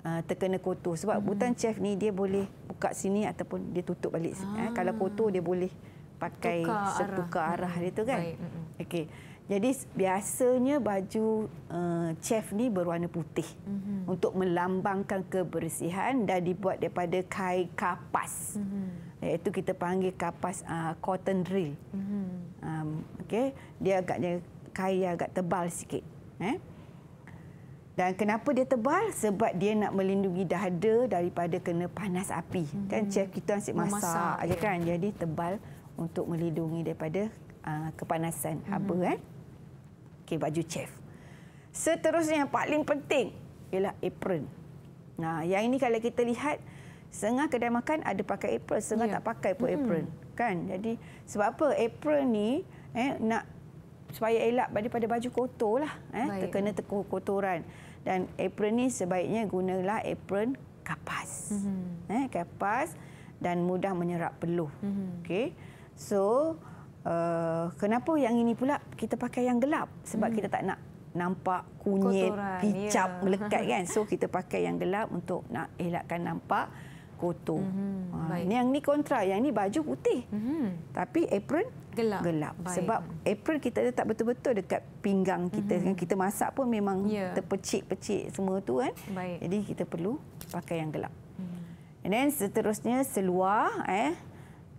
uh, terkena kotor. Sebab mm-hmm. butang chef ni dia boleh buka sini ataupun dia tutup balik. Ah. Eh? Kalau ah. kotor dia boleh pakai setukar arah, arah mm dia tu kan. mm Okey. Jadi biasanya baju uh, chef ni berwarna putih mm-hmm. untuk melambangkan kebersihan dan dibuat daripada kain kapas. Mm-hmm. Iaitu kita panggil kapas uh, cotton drill. Mm-hmm. Um, okay. Dia agaknya kain yang agak tebal sikit. Eh? Dan kenapa dia tebal? Sebab dia nak melindungi dada daripada kena panas api. Mm-hmm. Kan mhm. chef kita asyik masak, masak aja ya. kan. Jadi tebal untuk melindungi daripada uh, kepanasan mhm. haba mm-hmm. eh. Okey baju chef. Seterusnya yang paling penting ialah apron. Nah, yang ini kalau kita lihat setengah kedai makan ada pakai apron, setengah yeah. tak pakai pun mm-hmm. apron, kan? Jadi sebab apa apron ni eh nak supaya elak daripada baju kotor lah eh terkena teku kotoran dan apron ni sebaiknya gunalah apron kapas mm-hmm. eh kapas dan mudah menyerap peluh mm-hmm. okey so uh, kenapa yang ini pula kita pakai yang gelap sebab hmm. kita tak nak nampak kunyit kicap yeah. melekat kan so kita pakai yang gelap untuk nak elakkan nampak kotor. Mm -hmm. ha. Baik. Yang ni kontra, yang ni baju putih. Mm -hmm. Tapi apron gelap. gelap. Sebab apron kita letak betul-betul dekat pinggang kita. Mm -hmm. Kita masak pun memang yeah. terpecik-pecik semua tu kan. Baik. Jadi kita perlu pakai yang gelap. Mm -hmm. And then seterusnya seluar eh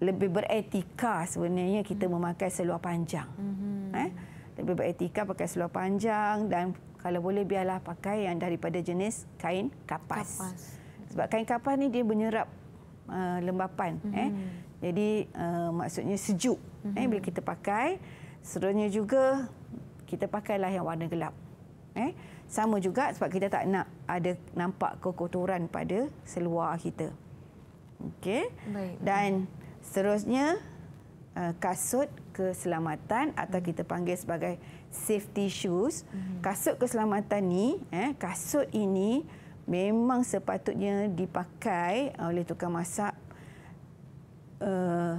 lebih beretika sebenarnya kita memakai seluar panjang. hmm Eh? Lebih beretika pakai seluar panjang dan kalau boleh biarlah pakai yang daripada jenis kain kapas. kapas. Sebab kain kapas ni dia menyerap uh, lembapan. hmm Eh? Mhm. Jadi uh, maksudnya sejuk mm-hmm. eh? Mhm. bila kita pakai. Seronoknya juga kita pakailah yang warna gelap. Eh? Sama juga sebab kita tak nak ada nampak kekotoran pada seluar kita. Okey. Dan Seterusnya, uh, kasut keselamatan atau hmm. kita panggil sebagai safety shoes. Hmm. Kasut keselamatan ni, eh, kasut ini memang sepatutnya dipakai oleh tukang masak uh,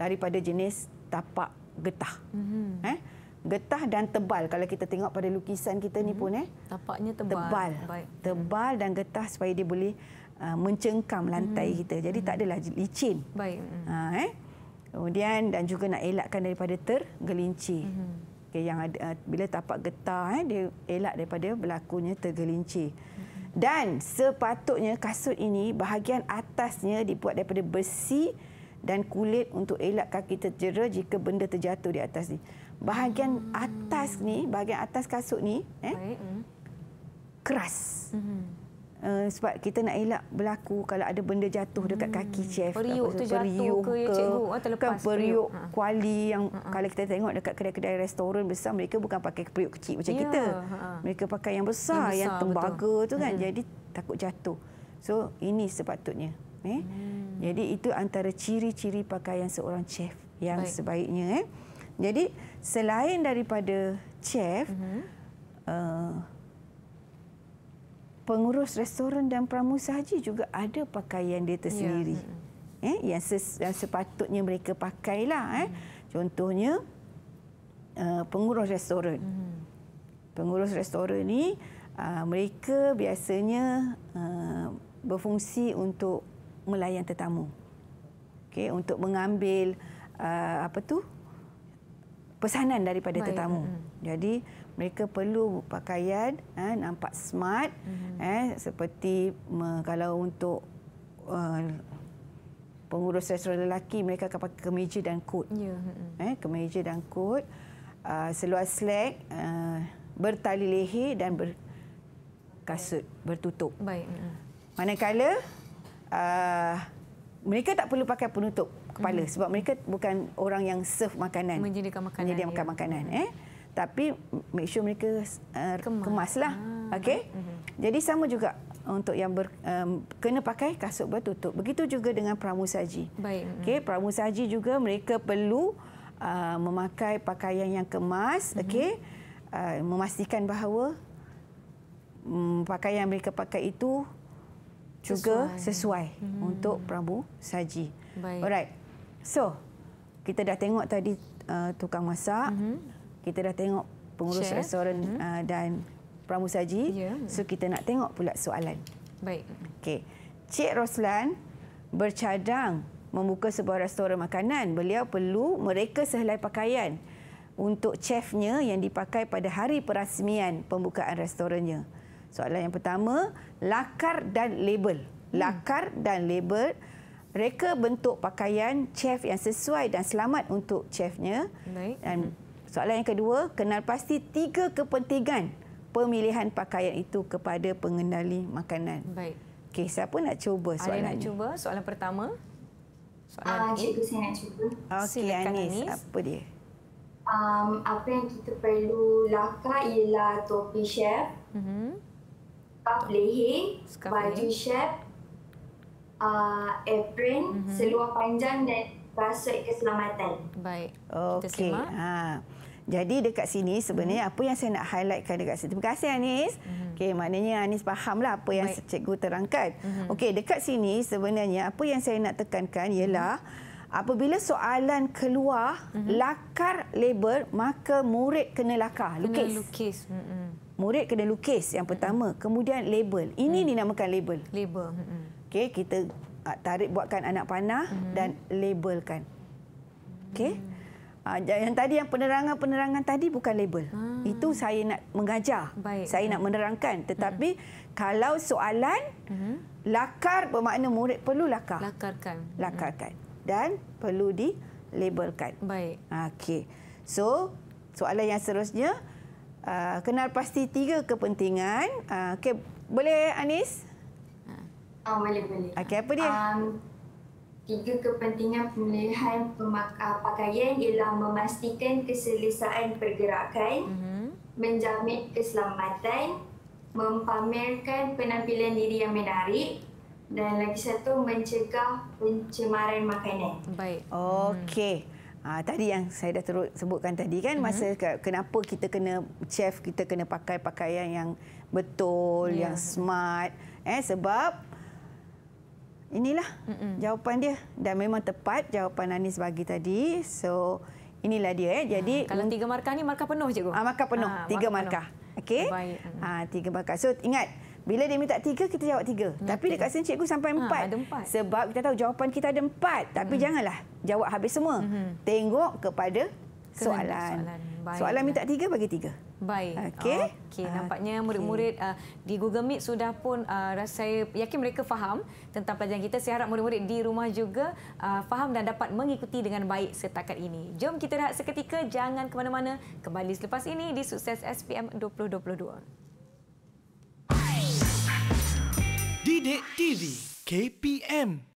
daripada jenis tapak getah. Hmm. Eh, getah dan tebal kalau kita tengok pada lukisan kita ni pun. Eh, Tapaknya tebal. Tebal, tebal dan getah supaya dia boleh... Uh, mencengkam lantai hmm. kita. Jadi tak hmm. adalah licin. Baik. Hmm. Ha, eh? Kemudian dan juga nak elakkan daripada tergelincir. Hmm. Okay, yang ada, uh, bila tapak getah eh, dia elak daripada berlakunya tergelincir. Hmm. Dan sepatutnya kasut ini bahagian atasnya dibuat daripada besi dan kulit untuk elak kaki terjera jika benda terjatuh di atas ni. Bahagian hmm. atas ni, bahagian atas kasut ni, eh, keras. Hmm. Uh, sebab kita nak elak berlaku kalau ada benda jatuh dekat hmm. kaki chef. Periuk tu jatuh ke, ya, ke cikgu? Oh, kan periuk ha. kuali yang ha. kalau kita tengok dekat kedai-kedai restoran besar, mereka bukan pakai periuk kecil macam ya. kita. Ha. Mereka pakai yang besar, yang, yang tembaga tu kan. Hmm. Jadi takut jatuh. So ini sepatutnya. Eh? Hmm. Jadi itu antara ciri-ciri pakaian seorang chef yang Baik. sebaiknya. Eh? Jadi selain daripada chef, uh uh, pengurus restoran dan pramu sahaja juga ada pakaian dia tersendiri. Ya. Hmm. Eh, yang, ses, yang sepatutnya mereka pakailah. Eh. Ya. Contohnya, uh, pengurus restoran. Ya. Pengurus restoran ini, uh, ah, mereka biasanya uh, berfungsi untuk melayan tetamu. Okay, untuk mengambil uh, apa tu pesanan daripada Baik. tetamu. Jadi, mereka perlu pakaian ha, eh, nampak smart mm-hmm. eh seperti me, kalau untuk uh, pengurus restoran lelaki mereka akan pakai kemeja dan kot ya yeah. Mhm. eh kemeja dan kot uh, ah, seluar slack uh, bertali leher dan ber, kasut bertutup baik mhm. manakala uh, mereka tak perlu pakai penutup kepala mm-hmm. sebab mereka bukan orang yang serve makanan menyediakan makanan menyediakan makanan, ya. makanan mhm. eh tapi make sure mereka uh, Kemas. kemaslah ah. okey mm-hmm. jadi sama juga untuk yang ber, um, kena pakai kasut bertutup begitu juga dengan pramu saji baik okey mhm. pramu saji juga mereka perlu uh, memakai pakaian yang kemas mm-hmm. okey uh, memastikan bahawa um, pakaian yang mereka pakai itu juga sesuai mm-hmm. untuk pramu saji baik alright so kita dah tengok tadi uh, tukang masak mm-hmm kita dah tengok pengurus Chef. restoran hmm. uh, dan pramusaji. Yeah. So kita nak tengok pula soalan. Baik. Okey. Cik Roslan bercadang membuka sebuah restoran makanan. Beliau perlu mereka sehelai pakaian untuk chefnya yang dipakai pada hari perasmian pembukaan restorannya. Soalan yang pertama, lakar dan label. Hmm. Lakar hmm. dan label reka bentuk pakaian chef yang sesuai dan selamat untuk chefnya. Baik. Dan hmm. Soalan yang kedua, kenal pasti tiga kepentingan pemilihan pakaian itu kepada pengendali makanan. Baik. Okey, siapa nak cuba soalan Ayah nak ini? cuba soalan pertama. Soalan uh, Cikgu, saya nak cuba. Okay, Silakan Anis, Anis. Apa dia? Um, apa yang kita perlu lakar ialah topi chef, mm -hmm. scarf leher, baju chef, uh, apron, mm -hmm. seluar panjang dan basut keselamatan. Baik. Okay. Kita simak. Ha. Jadi dekat sini sebenarnya hmm. apa yang saya nak highlightkan dekat sini. Terima kasih Anis. Hmm. Okey, maknanya Anis fahamlah apa yang Baik. cikgu terangkan. Hmm. Okey, dekat sini sebenarnya apa yang saya nak tekankan ialah apabila soalan keluar lakar label maka murid kena lakar, lukis. Kena lukis. Murid kena lukis yang pertama, kemudian label. Ini dinamakan label. Label. Okey, kita ah, tarik buatkan anak panah dan labelkan. Okey? Ah, yang tadi yang penerangan-penerangan tadi bukan label. Hmm. Itu saya nak mengajar. Baik. Saya nak menerangkan tetapi hmm. kalau soalan hmm. lakar bermakna murid perlu lakar. Lakarkan. Lakarkan. Hmm. Dan perlu di labelkan. Baik. Okey. So, soalan yang seterusnya uh, kenal pasti tiga kepentingan. Uh, okay. boleh Anis? Ah, oh, boleh boleh. Okey, apa dia? Um, tiga kepentingan pemilihan ah, pakaian ialah memastikan keselesaan pergerakan, mm-hmm. menjamin keselamatan, mempamerkan penampilan diri yang menarik dan lagi satu mencegah pencemaran makanan. Baik. Okey. Ha, tadi yang saya dah terus sebutkan tadi kan mm-hmm. masa kenapa kita kena chef kita kena pakai pakaian yang betul, yeah. yang smart eh sebab inilah mm -mm. jawapan dia dan memang tepat jawapan Anis bagi tadi so inilah dia eh jadi ha, kalau tiga markah ni markah penuh cikgu ah markah penuh ha, tiga markah, markah. okey ha, tiga markah so ingat bila dia minta tiga, kita jawab tiga. Hmm, Tapi dekat sini cikgu sampai ah, empat. Ha, empat. Sebab kita tahu jawapan kita ada empat. Tapi hmm. janganlah jawab habis semua. Hmm. Tengok kepada soalan. soalan. Baik. Soalan minta tiga, bagi tiga. Baik. Okey. Okey. Ah, nampaknya murid-murid okay. uh, di Google Meet sudah pun uh, rasa yakin mereka faham tentang pelajaran kita. Saya harap murid-murid di rumah juga uh, faham dan dapat mengikuti dengan baik setakat ini. Jom kita rehat seketika. Jangan ke mana-mana. Kembali selepas ini di Sukses SPM 2022. Didik TV KPM.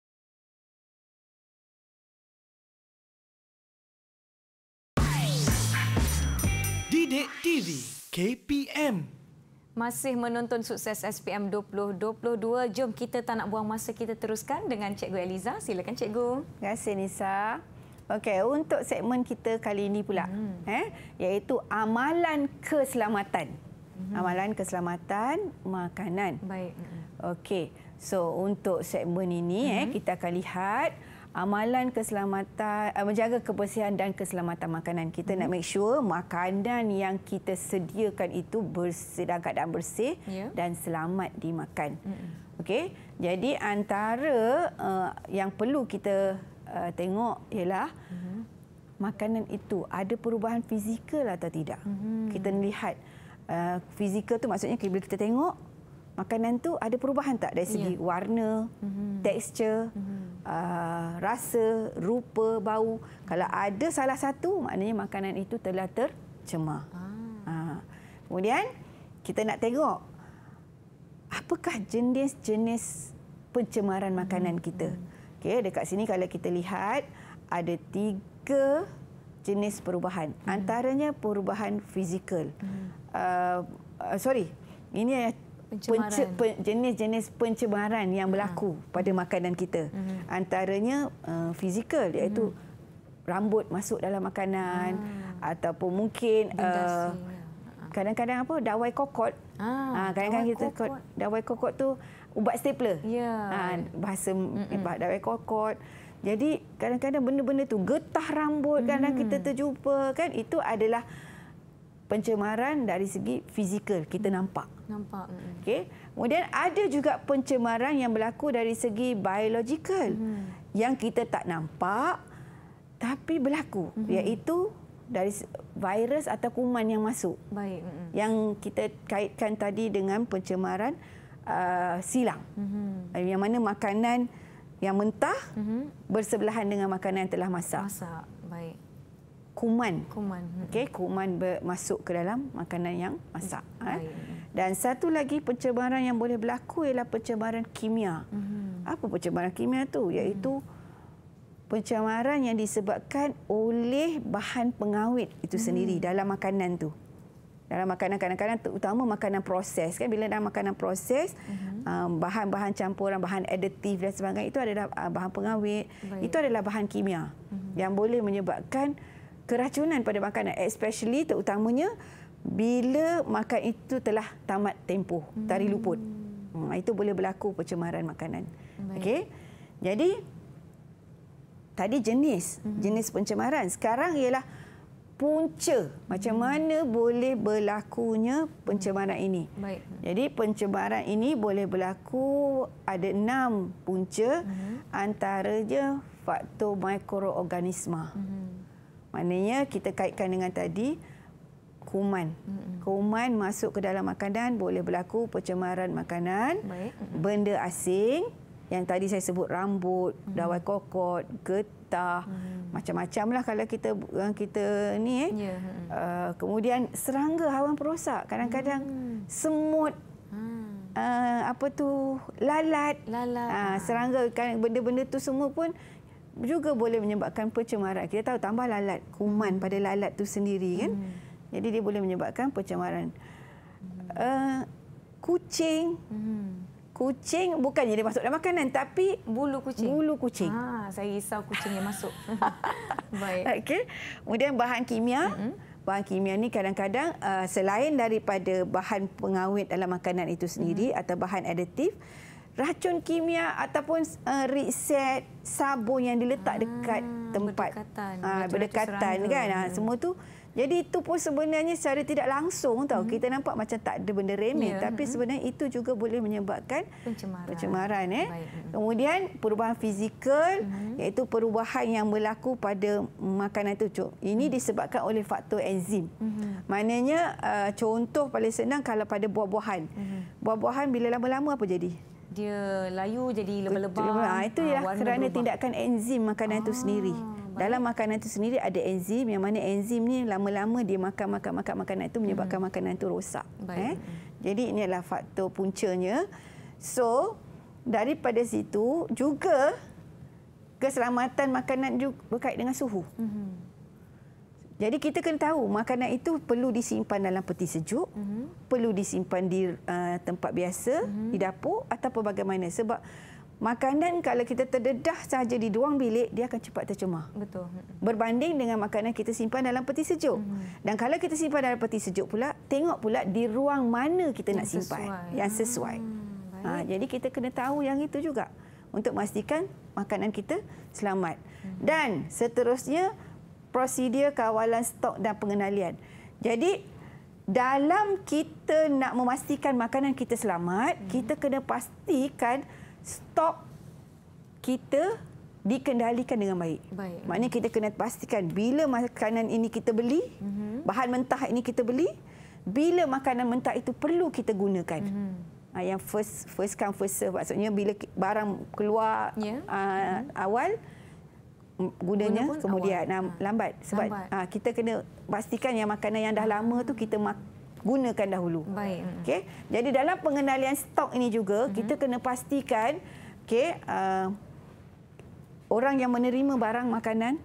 Sidik TV KPM masih menonton sukses SPM 2022. Jom kita tak nak buang masa kita teruskan dengan Cikgu Eliza. Silakan Cikgu. Terima kasih Nisa. Okey, untuk segmen kita kali ini pula, hmm. eh, iaitu amalan keselamatan. Hmm. Amalan keselamatan makanan. Baik. Hmm. Okey. So, untuk segmen ini eh, hmm. eh kita akan lihat amalan keselamatan eh, menjaga kebersihan dan keselamatan makanan kita mm-hmm. nak mhm. make sure makanan yang kita sediakan itu bersih dan keadaan bersih yeah. dan selamat dimakan. Mm-hmm. Okey. Jadi antara uh, yang perlu kita uh, tengok ialah mm-hmm. makanan itu ada perubahan fizikal atau tidak. Mm-hmm. Kita lihat uh, fizikal tu maksudnya bila kita tengok makanan tu ada perubahan tak dari segi yeah. warna, mm-hmm. tekstur, mm-hmm. uh, ah, rasa, rupa, bau. Mm-hmm. Kalau ada salah satu, maknanya makanan itu telah tercemar. Ah. Uh. Kemudian, kita nak tengok apakah jenis-jenis pencemaran makanan mm-hmm. kita. Okay, dekat sini kalau kita lihat, ada tiga jenis perubahan. Mm-hmm. Antaranya perubahan fizikal. Mm-hmm. Uh, uh, sorry, ini jenis-jenis pencemaran yang ha. berlaku ha. pada makanan kita. Mm-hmm. Antaranya uh, fizikal iaitu mm. rambut masuk dalam makanan ha. ataupun mungkin uh, ya. ha. kadang-kadang apa dawai kokot ah, ah kadang-kadang kita kokot. dawai kokot tu ubat stapler yeah. Ya. ha, bahasa Mm-mm. dawai kokot jadi kadang-kadang benda-benda tu getah rambut kadang kadang mm. kita terjumpa kan itu adalah pencemaran dari segi fizikal kita nampak. Nampak. Okey. Kemudian ada juga pencemaran yang berlaku dari segi biological hmm. yang kita tak nampak tapi berlaku hmm. iaitu dari virus atau kuman yang masuk. Baik. Hmm. Yang kita kaitkan tadi dengan pencemaran uh, silang. Hmm. Yang mana makanan yang mentah hmm. bersebelahan dengan makanan yang telah masak. Masak kuman. Kuman. Hmm. Okey, kuman masuk ke dalam makanan yang masak. Eh. Baik. Dan satu lagi pencemaran yang boleh berlaku ialah pencemaran kimia. Hmm. Apa pencemaran kimia tu? Yaitu hmm. pencemaran yang disebabkan oleh bahan pengawet itu hmm. sendiri dalam makanan tu. Dalam makanan kadang-kadang terutama makanan proses kan bila dalam makanan proses mhm. um, bahan-bahan uh -huh. campuran bahan aditif dan sebagainya itu adalah uh, bahan pengawet Baik. itu adalah bahan kimia uh mhm. -huh. yang boleh menyebabkan uh, keracunan pada makanan especially terutamanya bila makan itu telah tamat tempoh tarikh luput hmm. hmm. itu boleh berlaku pencemaran makanan okey jadi tadi jenis hmm. jenis pencemaran sekarang ialah punca macam hmm. mana boleh berlakunya pencemaran ini baik jadi pencemaran ini boleh berlaku ada enam punca uh antaranya faktor mikroorganisma uh Maknanya kita kaitkan dengan tadi kuman. Kuman masuk ke dalam makanan boleh berlaku pencemaran makanan, benda asing yang tadi saya sebut rambut, dawai kokot, getah, macam-macam lah kalau kita yang kita ni. Eh. Ya, eh kemudian serangga hawan perosak kadang-kadang mm. semut. Uh, apa tu lalat, lalat. Uh, serangga kan benda-benda tu semua pun juga boleh menyebabkan pencemaran. Kita tahu tambah lalat, kuman pada lalat tu sendiri kan. Hmm. Jadi dia boleh menyebabkan pencemaran. Hmm. Uh, kucing. Hmm. Kucing bukan dia masuk dalam makanan tapi bulu kucing. Bulu kucing. Ah saya risau kucing yang masuk. Baik. Okay, Kemudian bahan kimia. Hmm. Bahan kimia ni kadang-kadang uh, selain daripada bahan pengawet dalam makanan itu sendiri hmm. atau bahan aditif, racun kimia ataupun uh, reset sabun yang diletak dekat hmm, tempat berdekatan, uh, berdekatan kan uh, semua tu jadi itu pun sebenarnya secara tidak langsung tau hmm. kita nampak macam tak ada benda remeh yeah. tapi hmm. sebenarnya hmm. itu juga boleh menyebabkan pencemaran, pencemaran eh Baik. Hmm. kemudian perubahan fizikal hmm. iaitu perubahan yang berlaku pada makanan itu ini hmm. disebabkan oleh faktor enzim hmm. maknanya uh, contoh paling senang kalau pada buah-buahan hmm. buah-buahan bila lama-lama apa jadi dia layu jadi lebah Ah Ha, itu ah, ya kerana berubah. tindakan enzim makanan itu ah, sendiri. Dalam makanan itu sendiri ada enzim yang mana enzim ni lama-lama dia makan-makan-makan makanan itu menyebabkan hmm. makanan itu rosak. Baik. Eh? Jadi ini adalah faktor puncanya. So daripada situ juga keselamatan makanan juga berkait dengan suhu. Hmm. Jadi kita kena tahu makanan itu perlu disimpan dalam peti sejuk, mm-hmm. perlu disimpan di uh, tempat biasa, mm-hmm. di dapur atau bagaimana. Sebab makanan kalau kita terdedah saja di ruang bilik, dia akan cepat tercemar. Betul. Berbanding dengan makanan kita simpan dalam peti sejuk. Mm-hmm. Dan kalau kita simpan dalam peti sejuk pula, tengok pula di ruang mana kita yang nak simpan yang sesuai. Hmm, ha, jadi kita kena tahu yang itu juga untuk memastikan makanan kita selamat. Mm-hmm. Dan seterusnya, prosedur kawalan stok dan pengenalian. Jadi dalam kita nak memastikan makanan kita selamat, hmm. kita kena pastikan stok kita dikendalikan dengan baik. baik. Maknanya kita kena pastikan bila makanan ini kita beli, hmm. bahan mentah ini kita beli, bila makanan mentah itu perlu kita gunakan. Hmm. Ah, yang first first come first serve maksudnya bila barang keluar yeah. Ya. uh, hmm. awal, gunanya Guna kemudian awal. Ha. lambat sebab lambat. Uh, kita kena pastikan yang makanan yang dah lama tu kita gunakan dahulu. Baik. Okey. Jadi dalam pengendalian stok ini juga mm -hmm. kita kena pastikan okay uh, orang yang menerima barang makanan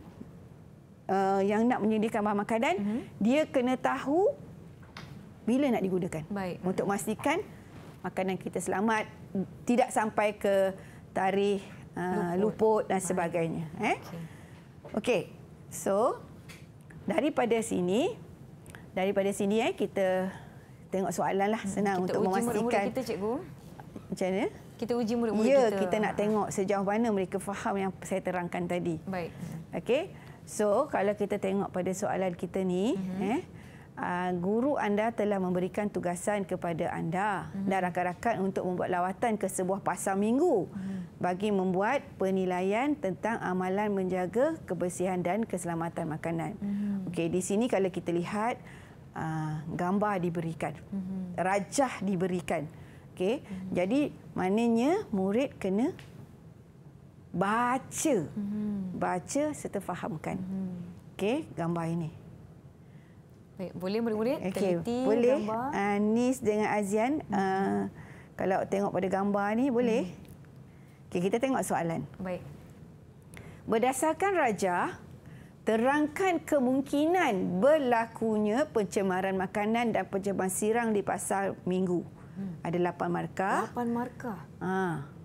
uh, yang nak menyediakan barang makanan mm -hmm. dia kena tahu bila nak digunakan. Baik. Untuk memastikan makanan kita selamat tidak sampai ke tarikh Ah, luput dan sebagainya. Eh? Okey. So, daripada sini, daripada sini eh, kita tengok soalan lah hmm, senang kita untuk memastikan. Kita murid-murid kita, cikgu. Macam mana? Kita uji murid-murid ya, kita. Ya, kita nak tengok sejauh mana mereka faham yang saya terangkan tadi. Baik. Okey. So, kalau kita tengok pada soalan kita ni, uh-huh. eh, Uh, guru anda telah memberikan tugasan kepada anda mm-hmm. dan rakan-rakan untuk membuat lawatan ke sebuah pasar minggu. Mm-hmm bagi membuat penilaian tentang amalan menjaga kebersihan dan keselamatan makanan. Mm-hmm. Okey, di sini kalau kita lihat uh, gambar diberikan, mm-hmm. rajah diberikan. Okey, mm-hmm. jadi maknanya murid kena baca, mm-hmm. baca serta fahamkan. Mm-hmm. Okey, gambar ini. Baik, boleh murid-murid okay. teliti boleh. gambar. Anis ah, dengan Azian, mm-hmm. kalau tengok pada gambar ni boleh. Mm-hmm. Okey, kita tengok soalan. Baik. Berdasarkan raja, terangkan kemungkinan berlakunya pencemaran makanan dan pencemaran sirang di pasar minggu. Hmm. Ada lapan markah. Lapan markah. Ha.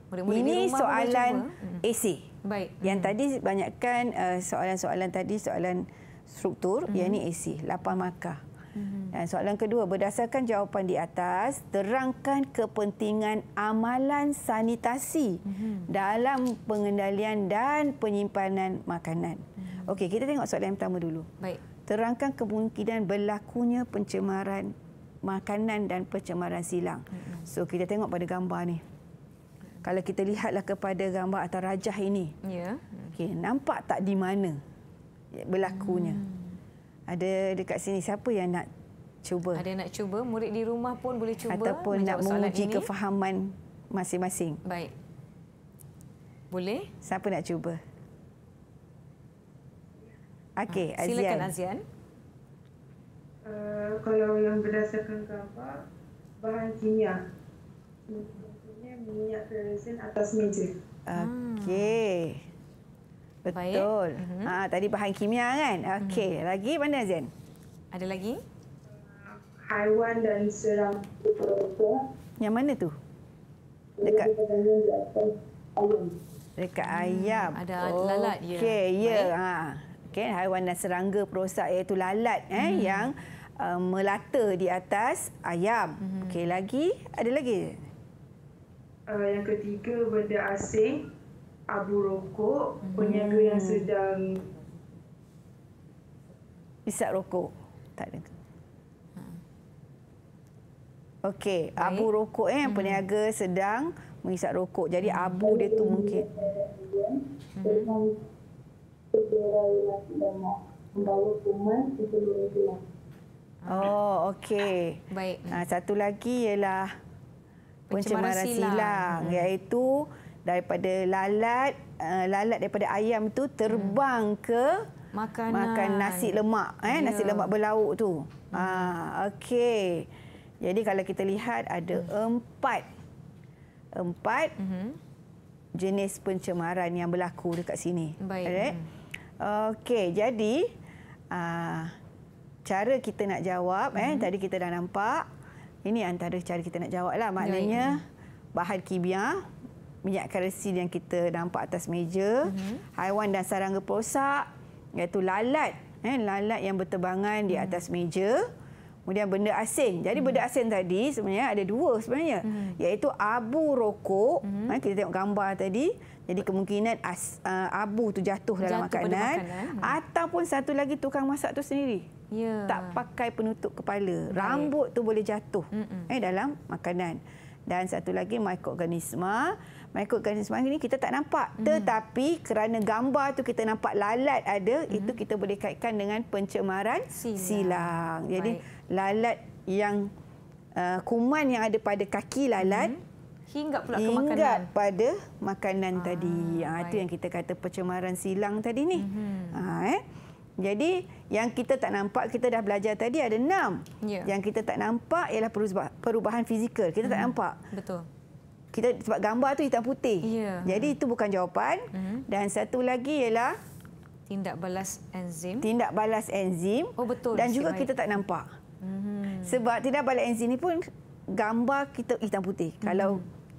Mula-mula Ini soalan AC. Hmm. Baik. Yang hmm. tadi banyakkan eh, soalan-soalan tadi soalan struktur, hmm. yang ni AC, Lapan markah. Dan mm-hmm. ya, soalan kedua, berdasarkan jawapan di atas, terangkan kepentingan amalan sanitasi mm-hmm. dalam pengendalian dan penyimpanan makanan. Mm-hmm. Okey, kita tengok soalan yang pertama dulu. Baik. Terangkan kemungkinan berlakunya pencemaran makanan dan pencemaran silang. So kita tengok pada gambar ni. Kalau kita lihatlah kepada gambar atau rajah ini. Ya. Okey, nampak tak di mana berlakunya? Hmm ada dekat sini siapa yang nak cuba? Ada yang nak cuba, murid di rumah pun boleh cuba ataupun nak menguji ini. kefahaman masing-masing. Baik. Boleh? Siapa nak cuba? Okey, ha, ah, Azian. Silakan Azian. Uh, kalau yang berdasarkan gambar bahan kimia. Contohnya minyak kerosin atas meja. Okey. Hmm. Betul. Baik. Mhm. Ah, ha, tadi bahan kimia kan? Mhm. Okey, hmm. lagi mana Zain? Ada lagi? Haiwan dan serang kutu Yang mana tu? Dekat Dekat hmm, ayam. Hmm, ada oh. lalat ya. Okey, ya. Yeah. Ha. Okay, haiwan dan serangga perosak iaitu lalat eh hmm. yang uh, melata di atas ayam. Hmm. Okey, lagi? Ada lagi? Uh, yang ketiga benda asing abu rokok hmm. peniaga yang sedang isap rokok tak ada hmm. Okey, abu rokok eh hmm. peniaga sedang menghisap rokok. Jadi hmm. abu dia tu mungkin. Hmm. Oh, okey. Baik. Ha, satu lagi ialah pencemaran, silang. silang hmm. iaitu daripada lalat uh, lalat daripada ayam tu terbang hmm. ke makan makan nasi lemak eh ya. nasi lemak berlauk tu hmm. ah okey jadi kalau kita lihat ada hmm. empat empat hmm. jenis pencemaran yang berlaku dekat sini baik okey jadi ah cara kita nak jawab hmm. eh mhm. tadi kita dah nampak ini antara cara kita nak jawablah maknanya ya, bahan kimia minyak kerosin yang kita nampak atas meja, mm-hmm. haiwan dan sarang perosak, iaitu lalat, eh, lalat yang berterbangan mm-hmm. di mhm. atas meja, kemudian benda asing. Jadi mhm. benda asing tadi sebenarnya ada dua sebenarnya, mm-hmm. iaitu abu rokok, hmm kita tengok gambar tadi, jadi kemungkinan as, uh, abu tu jatuh dalam jatuh makanan, makanan hmm. ataupun satu lagi tukang masak tu sendiri. Ya. Tak pakai penutup kepala. Baik. Rambut tu boleh jatuh mm eh dalam makanan. Dan satu lagi mikroorganisma mengikut garis semangka ini kita tak nampak mm. tetapi kerana gambar tu kita nampak lalat ada mm. itu kita boleh kaitkan dengan pencemaran silang, silang. jadi Baik. lalat yang uh, kuman yang ada pada kaki lalat mm. Hingga pula hingga ke makanan. pada makanan Aa, ah, tadi. Ha, itu yang kita kata pencemaran silang tadi ni. Mm -hmm. ha, eh? Jadi yang kita tak nampak, kita dah belajar tadi ada enam. Yeah. Yang kita tak nampak ialah perubahan, fizikal. Kita mm. tak hmm. nampak. Betul kita sebab gambar tu hitam putih. Ya. Jadi itu bukan jawapan. Uh mhm. -huh. Dan satu lagi ialah tindak balas enzim. Tindak balas enzim. Oh betul. Dan juga kita tak nampak. Uh mhm. -huh. Sebab tindak balas enzim ni pun gambar kita hitam putih. Uh mhm. -huh. Kalau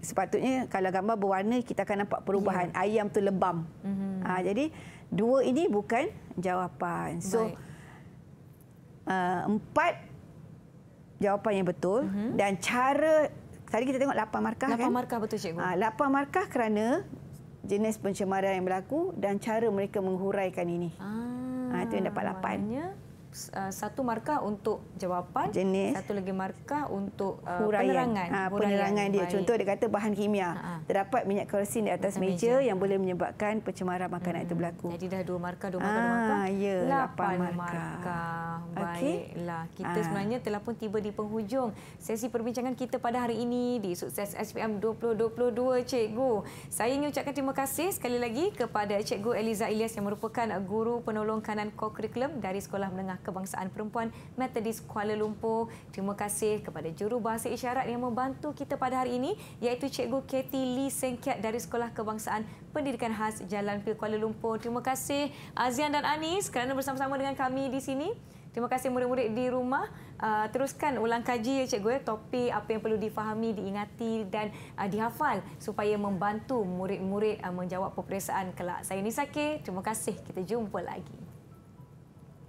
sepatutnya kalau gambar berwarna kita akan nampak perubahan. Ya. Ayam tu lebam. Uh -huh. ha, jadi dua ini bukan jawapan. So uh, empat jawapan yang betul uh -huh. dan cara tadi kita tengok 8 markah 8 kan? 8 markah betul cikgu. Ha, ah, 8 markah kerana jenis pencemaran yang berlaku dan cara mereka menghuraikan ini. Ah, ha, itu yang dapat 8. Maknanya... Uh, satu markah untuk jawapan jenis satu lagi markah untuk uh, huraian. penerangan ha, huraian penerangan dia baik. contoh dia kata bahan kimia ha. ha. terdapat minyak kerosin di atas meja, meja yang boleh menyebabkan pencemaran makanan hmm. itu berlaku jadi dah dua markah dua markah ha, dua ah, markah ya lapan, markah, markah. baiklah okay. kita ha. sebenarnya telah pun tiba di penghujung sesi perbincangan kita pada hari ini di sukses SPM 2022 cikgu saya ingin ucapkan terima kasih sekali lagi kepada cikgu Eliza Ilyas yang merupakan guru penolong kanan co dari sekolah menengah Kebangsaan Perempuan Methodist Kuala Lumpur. Terima kasih kepada juru bahasa isyarat yang membantu kita pada hari ini iaitu Cikgu Katy Lee Seng dari Sekolah Kebangsaan Pendidikan Khas Jalan Pil Kuala Lumpur. Terima kasih Azian dan Anis kerana bersama-sama dengan kami di sini. Terima kasih murid-murid di rumah. Ah, teruskan ulang kaji ya cikgu ya topik apa yang perlu difahami, diingati dan ah, dihafal supaya membantu murid-murid ah, menjawab peperiksaan kelak. Saya Nisa K. terima kasih. Kita jumpa lagi.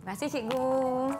Terima kasih cikgu.